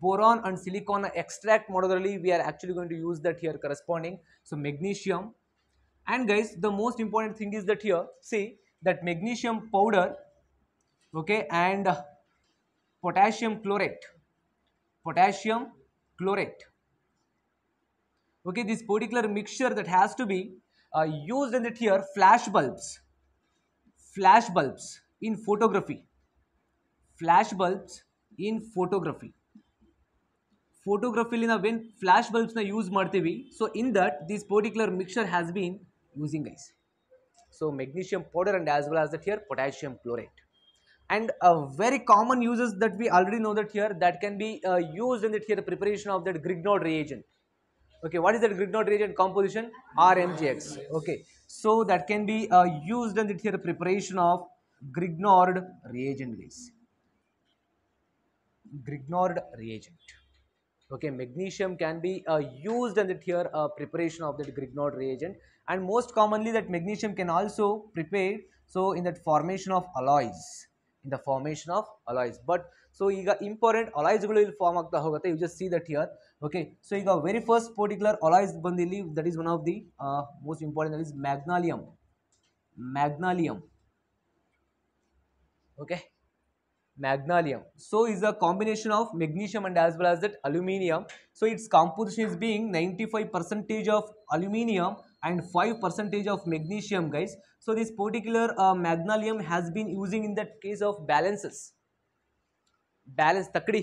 Boron and silicon extract modularly we are actually going to use that here corresponding. So magnesium and guys the most important thing is that here see that magnesium powder okay and potassium chlorate potassium chlorate okay this particular mixture that has to be uh, used in it here flash bulbs flash bulbs in photography flash bulbs in photography photography lina when flash bulbs na use martivi so in that this particular mixture has been using guys so magnesium powder and as well as that here potassium chlorate and a very common uses that we already know that here that can be uh, used in that here the preparation of that Grignard reagent. Okay, what is that Grignard reagent composition? RMGX. Okay, so that can be uh, used in that here preparation of Grignard reagent guys. Grignard reagent. Okay, magnesium can be uh, used in that here uh, preparation of that Grignard reagent and most commonly that magnesium can also prepare so in that formation of alloys in the formation of alloys but so you got important alloys will form up the hogate you just see that here okay so you got very first particular alloys bandili that is one of the uh, most important that is magnalium magnalium okay magnalium so is a combination of magnesium and as well as that aluminium so its composition is being 95 percentage of aluminium and 5 percentage of magnesium guys. So this particular uh, magnesium has been using in that case of balances. Balance ತಕ್ಕಡಿ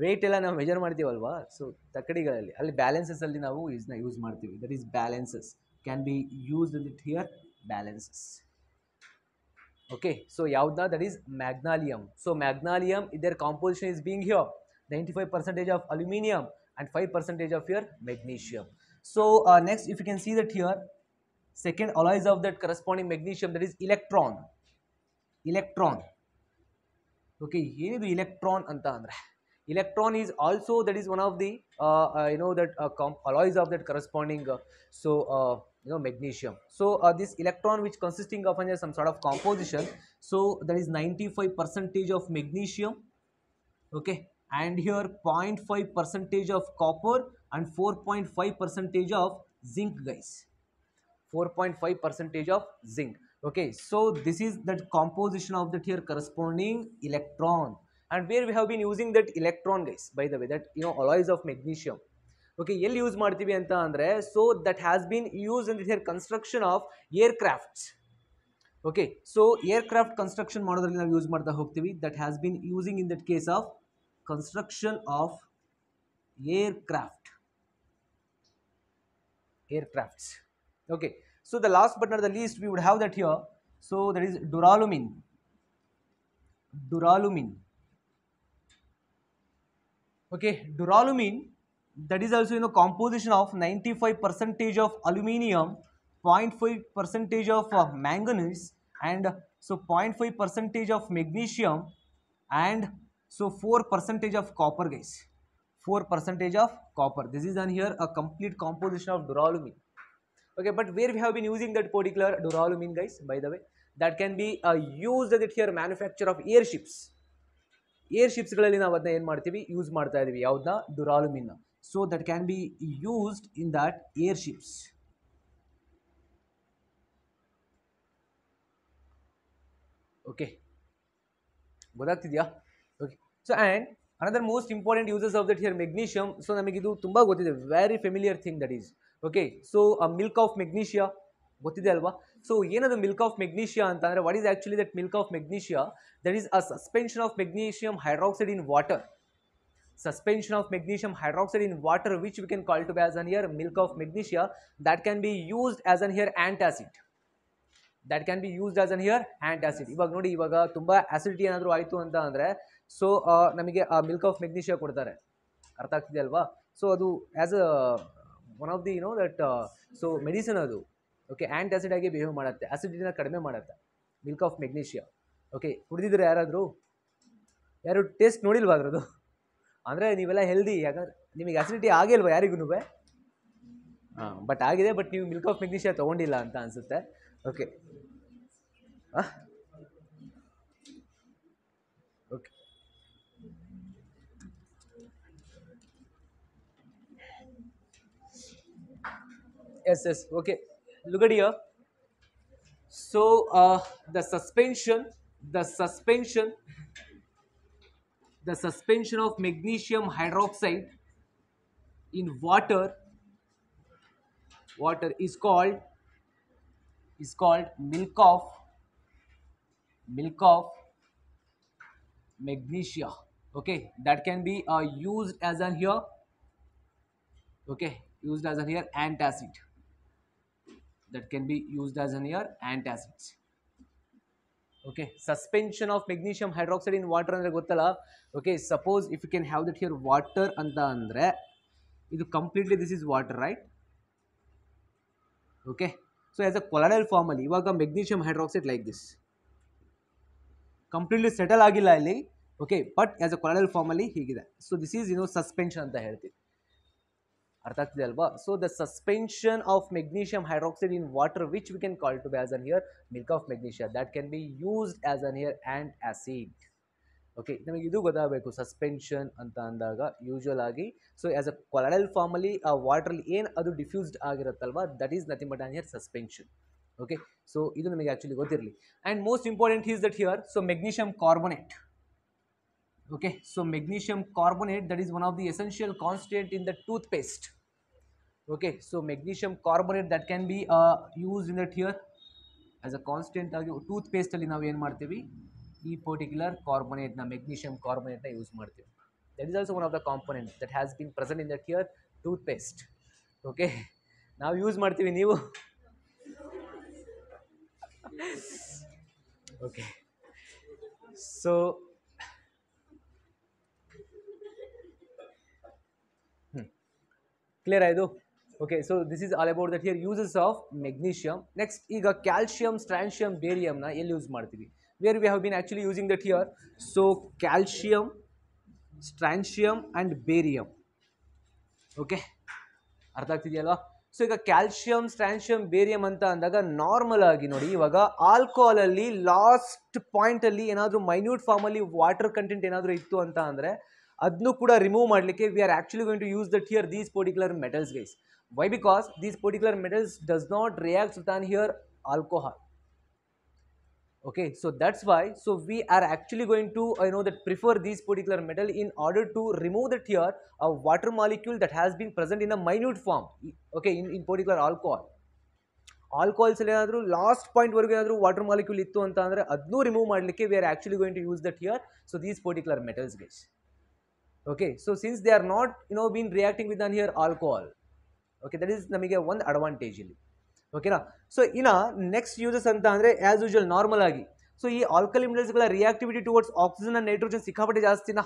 weight ಎಲ್ಲ ನಾವು measure ಮಾಡ್ತೀವಲ್ವಾ so ತಕ್ಕಡಿಗಳಲ್ಲಿ balances ಬ್ಯಾಲೆನ್ಸಸ್ಸಲ್ಲಿ ನಾವು is use use that that is balances can be used in it here. Balances. okay so yavda that is magnesium so magnesium their composition is being here 95 percentage of aluminium and 5 percentage of your magnesium so uh, next if you can see that here second alloys of that corresponding magnesium that is electron electron okay here the electron ಅಂತ ಅಂದ್ರೆ electron is also that is one of the uh, uh, you know that uh, alloys of that corresponding uh, so uh, you know magnesium so this electron which consisting of some sort of composition so that is 95 percentage of magnesium okay and here 0.5 percentage of copper and 4.5 percentage of zinc guys 4.5 percentage of zinc okay so this is the composition of that here corresponding electron and where we have been using that electron guys by the way that you know alloys of magnesium okay ಎಲ್ಲಿ use ಮಾಡ್ತೀವಿ ಅಂತ ಅಂದರೆ so that has been use and here construction of aircrafts okay so aircraft construction ಮಾಡೋದ್ರಲ್ಲಿ ನಾವು use ಮಾಡ್ತಾ ಹೋಗ್ತೀವಿ That has been using in that case of construction of aircraft aircrafts okay so the last but not the least we would have that here so that is duralumin duralumin okay duralumin that is also you know composition of 95 percentage of aluminium 0.5 percentage of uh, manganese and so 0.5 percentage of magnesium and so 4 percentage of copper guys 4 percentage of copper this is on here a complete composition of duralumine okay but where we have been using that particular duralumine guys by the way that can be uh, used as it here manufacture of airships ಏರ್ಶಿಪ್ಸ್ಗಳಲ್ಲಿ ನಾವು ಅದನ್ನ ಏನು ಮಾಡ್ತೀವಿ use ಮಾಡ್ತಾ ಇದ್ದೀವಿ ಯಾವುದನ್ನ ಡುರಾಲುಮಿನ್ನ so that can be used in that airships okay ಗೊತ್ತಾಗ್ತಿದ್ಯಾ so and another most important uses of that here magnesium so ನಮಗಿದು ತುಂಬ ಗೊತ್ತಿದೆ very familiar thing that is okay so uh milk of magnesia ಗೊತ್ತಿದೆ ಅಲ್ವಾ so ಏನದು milk of magnesia ಅಂತ ಅಂದರೆ what is actually that milk of magnesia that is a suspension of magnesium hydroxide in water suspension of magnesium hydroxide in water which we can call to to an here milk of magnesia that can be used as an here antacid that can be used as an here antacid ಇವಾಗ ನೋಡಿ ಇವಾಗ ತುಂಬ acidity ಏನಾದರೂ ಆಯಿತು ಅಂತ ಅಂದರೆ so ನಮಗೆ ಆ ಮಿಲ್ಕ್ ಆಫ್ ಮೆಗ್ನೀಷಿಯಾ ಕೊಡ್ತಾರೆ ಅರ್ಥ ಆಗ್ತಿದೆ ಅಲ್ವಾ ಸೊ ಅದು as a one of the no that so medicine ಅದು ಓಕೆ ಆ್ಯಂಟಿ ಆ್ಯಸಿಡ್ ಆಗಿ ಬಿಹೇವ್ ಮಾಡುತ್ತೆ ಆ್ಯಸಿಡಿನ ಕಡಿಮೆ ಮಾಡುತ್ತೆ ಮಿಲ್ಕ್ ಆಫ್ ಮೆಗ್ನೀಷಿಯಾ ಓಕೆ ಕುಡಿದಿದ್ರೆ ಯಾರಾದರೂ ಯಾರು ಟೇಸ್ಟ್ ನೋಡಿಲ್ವಾ ಅದರದು ಅಂದರೆ ನೀವೆಲ್ಲ ಹೆಲ್ದಿ ಯಾಕಂದ್ರೆ ನಿಮಗೆ ಆ್ಯಸಿಡಿಟಿ ಆಗಿಲ್ವಾ ಯಾರಿಗೂ ಹಾಂ ಬಟ್ ಆಗಿದೆ ಬಟ್ ನೀವು ಮಿಲ್ಕ್ ಆಫ್ ಮೆಗ್ನೀಷಿಯಾ ತೊಗೊಂಡಿಲ್ಲ ಅಂತ ಅನಿಸುತ್ತೆ okay yes yes okay look at here so uh, the suspension the suspension the suspension of magnesium hydroxide in water water is called is called milk of magnesia okay that can be uh, used as an here okay used as an here antacid that can be used as an your antacids okay suspension of magnesium hydroxide in water ಅಂದರೆ Gotala. okay suppose if you can have that here water ಅಂತ andre, ಇದು completely this is water right okay so as a colloidal form ಅಲ್ಲಿ ಇವಾಗ magnesium hydroxide like this completely settle ಆಗಿಲ್ಲ okay but as a colloidal form he ಹೀಗಿದೆ so this is you know suspension ಅಂತ ಹೇಳ್ತೀವಿ ಅರ್ಥ ಆಗ್ತಿದೆ ಅಲ್ವಾ so the suspension of magnesium hydroxide in water which we can call to be as an here milk of magnesia that can be used as an here antacid okay ನಮಗೆ ಇದು ಗೊತ್ತಾಗಬೇಕು suspension ಅಂತ ಅಂದಾಗ usual ಆಗಿ so as a ಕೊಲಡಲ್ ಫಾರ್ಮಲ್ಲಿ ಆ ವಾಟ್ರಲ್ಲಿ ಏನು ಅದು diffused ಆಗಿರುತ್ತಲ್ವ that is nothing but on here suspension okay so ಇದು ನಮಗೆ ಆ್ಯಕ್ಚುಲಿ ಗೊತ್ತಿರಲಿ and most important is that here so magnesium carbonate okay so magnesium carbonate that is one of the essential constant in the toothpaste okay so magnesium carbonate that can be uh, used in that here as a constant toothpaste ಅಲ್ಲಿ ನಾವು ಏನು ಮಾಡ್ತೀವಿ ಈ particular ಕಾರ್ಬೊನೇಟ್ನ magnesium ಕಾರ್ಬೊನೇಟ್ನ use ಮಾಡ್ತೀವಿ that is also one of the component that has been present in that here toothpaste okay ನಾವು use ಮಾಡ್ತೀವಿ ನೀವು ಓಕೆ ಸೊ ಕ್ಲಿಯರ್ ಆಯಿತು okay so this is all about that here uses of magnesium next ಈಗ calcium strontium ಬೇರಿಯಂನ ಎಲ್ಲಿ use ಮಾಡ್ತೀವಿ where we have been actually using that here so calcium strontium and barium okay ಅರ್ಥ ಆಗ್ತಿದೆಯಲ್ವಾ so ಈಗ calcium strontium barium ಅಂತ ಅಂದಾಗ normal ಆಗಿ ನೋಡಿ ಇವಾಗ ಆಲ್ಕೋಹಾಲಲ್ಲಿ ಲಾಸ್ಟ್ ಪಾಯಿಂಟಲ್ಲಿ ಏನಾದರೂ ಮೈನ್ಯೂಟ್ ಫಾರ್ಮಲ್ಲಿ ವಾಟರ್ ಕಂಟೆಂಟ್ ಏನಾದರೂ ಇತ್ತು ಅಂತ ಅಂದರೆ ಅದನ್ನು ಕೂಡ ರಿಮೂವ್ ಮಾಡಲಿಕ್ಕೆ we are actually going to use that here these particular metals guys why because these particular metals does not react with an here alcohol okay so that's why so we are actually going to you know that prefer these particular metal in order to remove the here a water molecule that has been present in a minute form okay in, in particular alcohol alcohols ಅಲ್ಲಿ ಏನಾದರೂ last ಪಾಯಿಂಟ್ವರೆಗೂ ಏನಾದರೂ water molecule ಇತ್ತು ಅಂತ ಅಂದರೆ ಅದನ್ನೂ remove ಮಾಡಲಿಕ್ಕೆ we are actually going to use that here so these particular metals guys okay so since they are not you know been reacting with an here alcohol okay that is ನಮಗೆ ಒಂದು advantage ಇಲ್ಲಿ ಓಕೆನಾ so ಇನ್ನ next uses ಅಂತ ಅಂದರೆ as usual normal ಆಗಿ so ಈ ಆಲ್ಕೋಲಿಮಲ್ಸ್ಗಳ reactivity towards oxygen and nitrogen ಸಿಕ್ಕಾಪಟ್ಟೆ ಜಾಸ್ತಿನಾ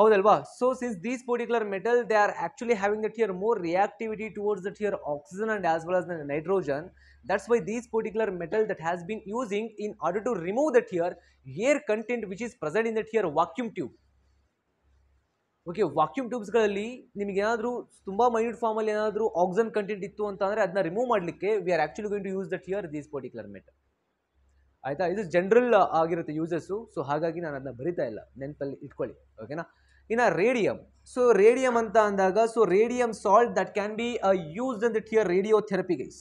ಹೌದಲ್ವಾ so since these particular metal they are actually having here more reactivity towards that here oxygen and as well as the nitrogen that's why these particular metal that has been using in order to remove that here air content which is present in that here vacuum tube okay vacuum ಟ್ಯೂಬ್ಸ್ಗಳಲ್ಲಿ ನಿಮಗೇನಾದರೂ ತುಂಬ minute ಫಾರ್ಮಲ್ಲಿ ಏನಾದರೂ oxygen content ಇತ್ತು ಅಂತ ಅಂದರೆ ಅದನ್ನ remove ಮಾಡಲಿಕ್ಕೆ we are actually going to use that here these particular met ಆಯಿತಾ ಇದು ಜನರಲ್ ಆಗಿರುತ್ತೆ ಯೂಸಸ್ಸು ಸೊ ಹಾಗಾಗಿ ನಾನು ಅದನ್ನ ಬರಿತಾ ಇಲ್ಲ ನೆನಪಲ್ಲಿ ಇಟ್ಕೊಳ್ಳಿ ಓಕೆನಾ ಇನ್ನು ರೇಡಿಯಂ ಸೊ ರೇಡಿಯಂ ಅಂತ ಅಂದಾಗ so radium salt that can be use in that here radiotherapy guys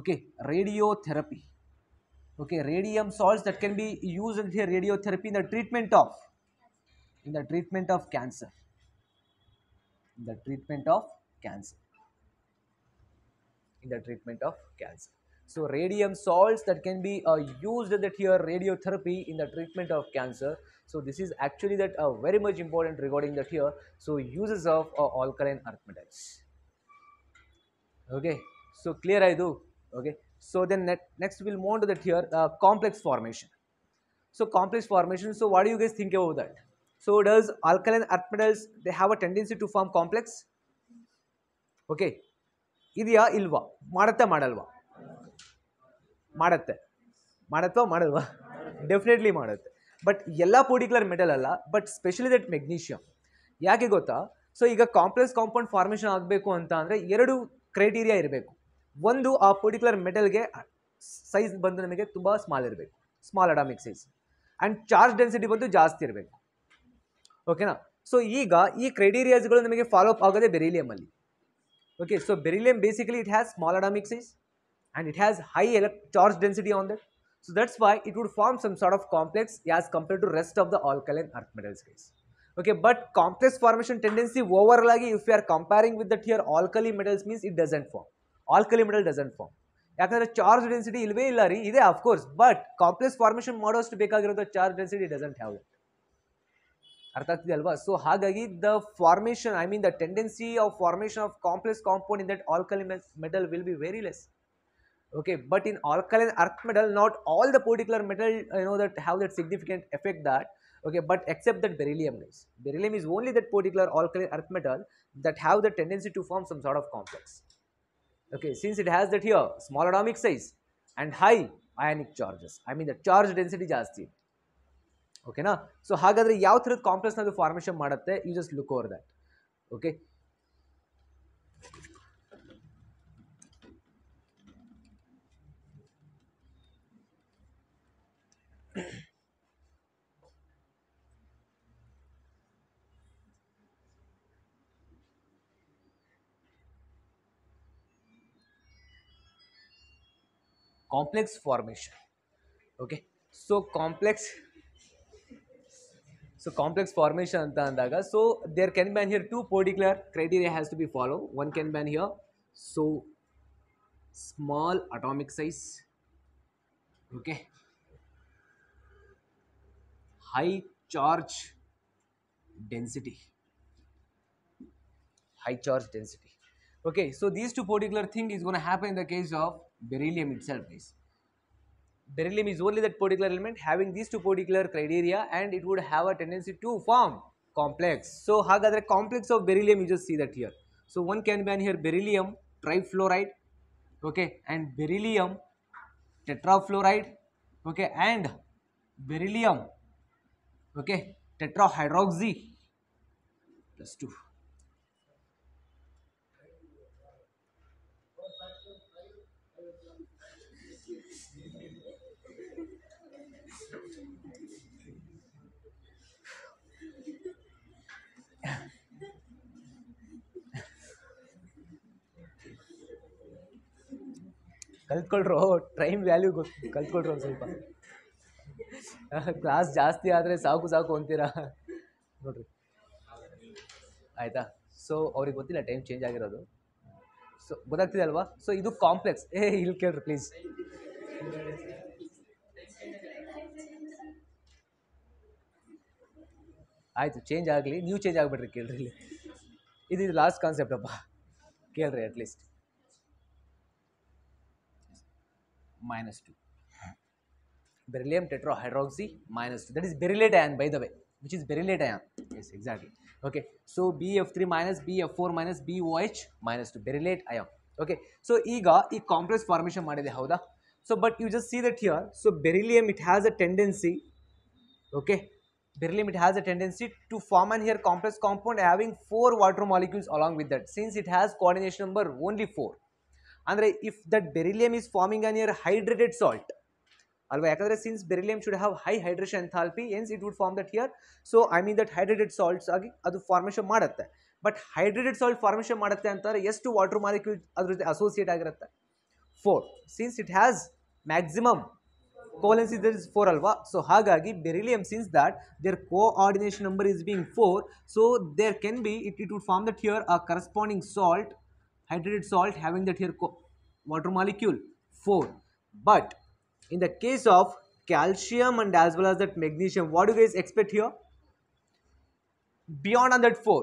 okay radiotherapy okay radium salts that can be use in here radiotherapy in the treatment of in the treatment of cancer in the treatment of cancer in the treatment of cancer so radium salts that can be uh, used that here radiotherapy in the treatment of cancer so this is actually that uh, very much important regarding that here so uses of uh, alkaline earth metals okay so clear i do okay so then net, next we'll move on to that here uh, complex formation so complex formation so what do you guys think about that so does alkaline earth metals, they have a tendency to form complex? Okay. ಇದೆಯಾ ಇಲ್ವಾ ಮಾಡತ್ತೆ ಮಾಡಲ್ವಾ ಮಾಡುತ್ತೆ ಮಾಡತ್ವಾ ಮಾಡಲ್ವಾ definitely ಮಾಡುತ್ತೆ but ಎಲ್ಲ particular metal ಅಲ್ಲ but specially that magnesium ಯಾಕೆ ಗೊತ್ತಾ ಸೊ ಈಗ ಕಾಂಪ್ಲೆಕ್ಸ್ ಕಾಂಪೌಂಡ್ ಫಾರ್ಮೇಷನ್ ಆಗಬೇಕು ಅಂತ ಅಂದರೆ ಎರಡು ಕ್ರೈಟೀರಿಯಾ ಇರಬೇಕು ಒಂದು ಆ ಪರ್ಟಿಕ್ಯುಲರ್ ಮೆಟಲ್ಗೆ ಸೈಜ್ ಬಂದು ನಮಗೆ ತುಂಬ ಸ್ಮಾಲ್ ಇರಬೇಕು small atomic size and charge density ಬಂದು ಜಾಸ್ತಿ ಇರಬೇಕು ಓಕೆನಾ ಸೊ ಈಗ ಈ ಕ್ರೈಟೀರಿಯಾಸ್ಗಳು ನಿಮಗೆ ಫಾಲೋ ಅಪ್ ಆಗೋದೇ ಅಲ್ಲಿ okay so beryllium basically it has small atomic size and it has high elec charge density on that so that's why it would form some sort of complex as compare to rest of the alkaline earth metals guys okay but complex formation tendency overall ಆಗಿ if you are comparing with that here alkali metals means it doesn't form alkali metal doesn't form ಯಾಕಂದರೆ charge density ಇಲ್ಲವೇ ಇಲ್ಲ ರೀ ಇದೆ of course but complex formation ಮಾಡೋಷ್ಟು ಬೇಕಾಗಿರೋದು charge density doesn't have ಅರ್ಥ ಆಗ್ತಿದೆ ಅಲ್ವಾ ಸೊ ಹಾಗಾಗಿ the formation I mean the tendency of formation of complex compound in that alkali metal will be very less okay but in alkaline earth metal not all the particular metal you know that have that significant effect that okay but except that beryllium guys beryllium is only that particular alkaline earth metal that have the tendency to form some sort of complex okay since it has that here small atomic size and high ionic charges i mean the charge density is jaasti ಓಕೆನಾ so ಹಾಗಾದರೆ ಯಾವ ಥರದ ಕಾಂಪ್ಲೆಕ್ಸ್ನ ಅದು formation ಮಾಡುತ್ತೆ you just look over that okay complex formation okay so complex So complex formation ಅಂತ ಅಂದಾಗ so there can be here two particular criteria has to be followed. One can be here so small atomic size okay high charge density high charge density okay so these two particular thing is going to happen in the case of beryllium itself guys beryllium is only that particular element having these two particular criteria and it would have a tendency to form complex. So, ಹಾಗಾದರೆ complex of beryllium you just see that here. So, one can be on here beryllium trifluoride okay and beryllium tetrafluoride okay and beryllium okay tetrahydroxy plus 2 ಕಲ್ತ್ಕೊಳ್ರು time value ಗೊತ್ತು ಕಲ್ತ್ಕೊಳ್ರು ಒಂದು ಸ್ವಲ್ಪ class ಜಾಸ್ತಿ ಆದರೆ ಸಾಕು ಸಾಕು ಅಂತೀರಾ ನೋಡ್ರಿ ಆಯಿತಾ ಸೊ ಅವ್ರಿಗೆ ಗೊತ್ತಿಲ್ಲ ಟೈಮ್ ಚೇಂಜ್ ಆಗಿರೋದು ಸೊ ಗೊತ್ತಾಗ್ತಿದೆ ಅಲ್ವಾ ಸೊ ಇದು ಕಾಂಪ್ಲೆಕ್ಸ್ ಏ ಇಲ್ಲಿ ಕೇಳ್ರಿ ಪ್ಲೀಸ್ ಆಯಿತು ಚೇಂಜ್ ಆಗಲಿ ನೀವು ಚೇಂಜ್ ಆಗಿಬಿಡ್ರಿ ಕೇಳ್ರಿ ಇಲ್ಲಿ ಇದು ಲಾಸ್ಟ್ ಕಾನ್ಸೆಪ್ಟಪ್ಪ ಕೇಳ್ರಿ at least minus 2 beryllium tetrahydroxy minus 2 that is berylate ion by the way which is berylate ion yes exactly okay so bf3 minus bf4 minus boh minus 2 berylate ion okay so ಈಗ ಈ formation formation how? The so but you just see that here so beryllium it has a tendency okay beryllium it has a tendency to form an here complex compound having four water molecules along with that since it has coordination number only four ಅಂದರೆ if that beryllium is forming an here hydrated salt ಅಲ್ವಾ ಯಾಕಂದರೆ since beryllium should have high hydration enthalpy hence it would form that here so I mean that hydrated salts ಆಗಿ ಅದು formation ಮಾಡುತ್ತೆ but hydrated salt formation ಮಾಡುತ್ತೆ ಅಂತಾರೆ ಎಷ್ಟು water molecule ಅದ್ರ ಜೊತೆ ಅಸೋಸಿಯೇಟ್ ಆಗಿರುತ್ತೆ four since it has maximum covalence is is four ಅಲ್ವಾ ಸೊ ಹಾಗಾಗಿ beryllium since that there coordination number is being four so there can be it it would form that here a corresponding salt hydrated salt having that here water molecule 4 but in the case of calcium and as well as that magnesium what do you guys expect here beyond on that 4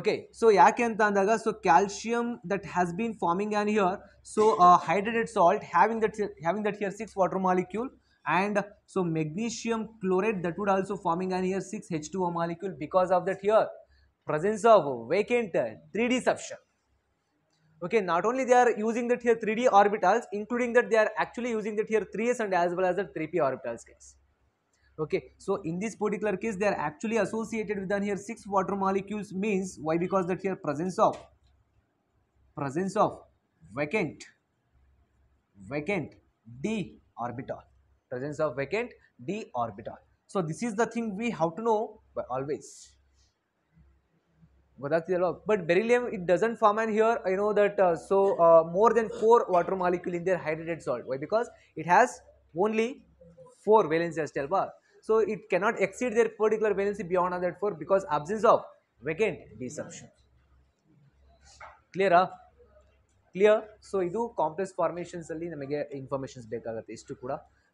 okay so ಯಾಕೆ ಅಂತ ಅಂದಾಗ so calcium that has been forming and here so uh, hydrated salt having that having that here 6 water molecule and so magnesium chloride that would also forming and here 6 H2O molecule because of that here presence of vacant 3D substance Okay, not only they are using that here 3D orbitals, including that they are actually using that here 3s and as well as the 3p orbitals case. Okay, so in this particular case, they are actually associated with the here 6 water molecules means why because that here presence of presence of vacant vacant d orbital presence of vacant d orbital. So this is the thing we have to know by always. But beryllium, it doesn't form and here I know that uh, so uh, more than 4 water molecule in their hydrated salt. Why? Because it has only 4 tell bar So it cannot exceed their particular valency beyond that 4 because absence of vacant desorption. Clear? Huh? Clear? So ಇದು complex formations ಅಲ್ಲಿ ನಮಗೆ informations ಬೇಕಾಗುತ್ತೆ ಇಷ್ಟು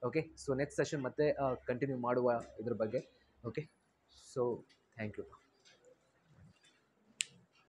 Okay. So, next session, session ಮತ್ತೆ uh, continue Okay. So, thank you.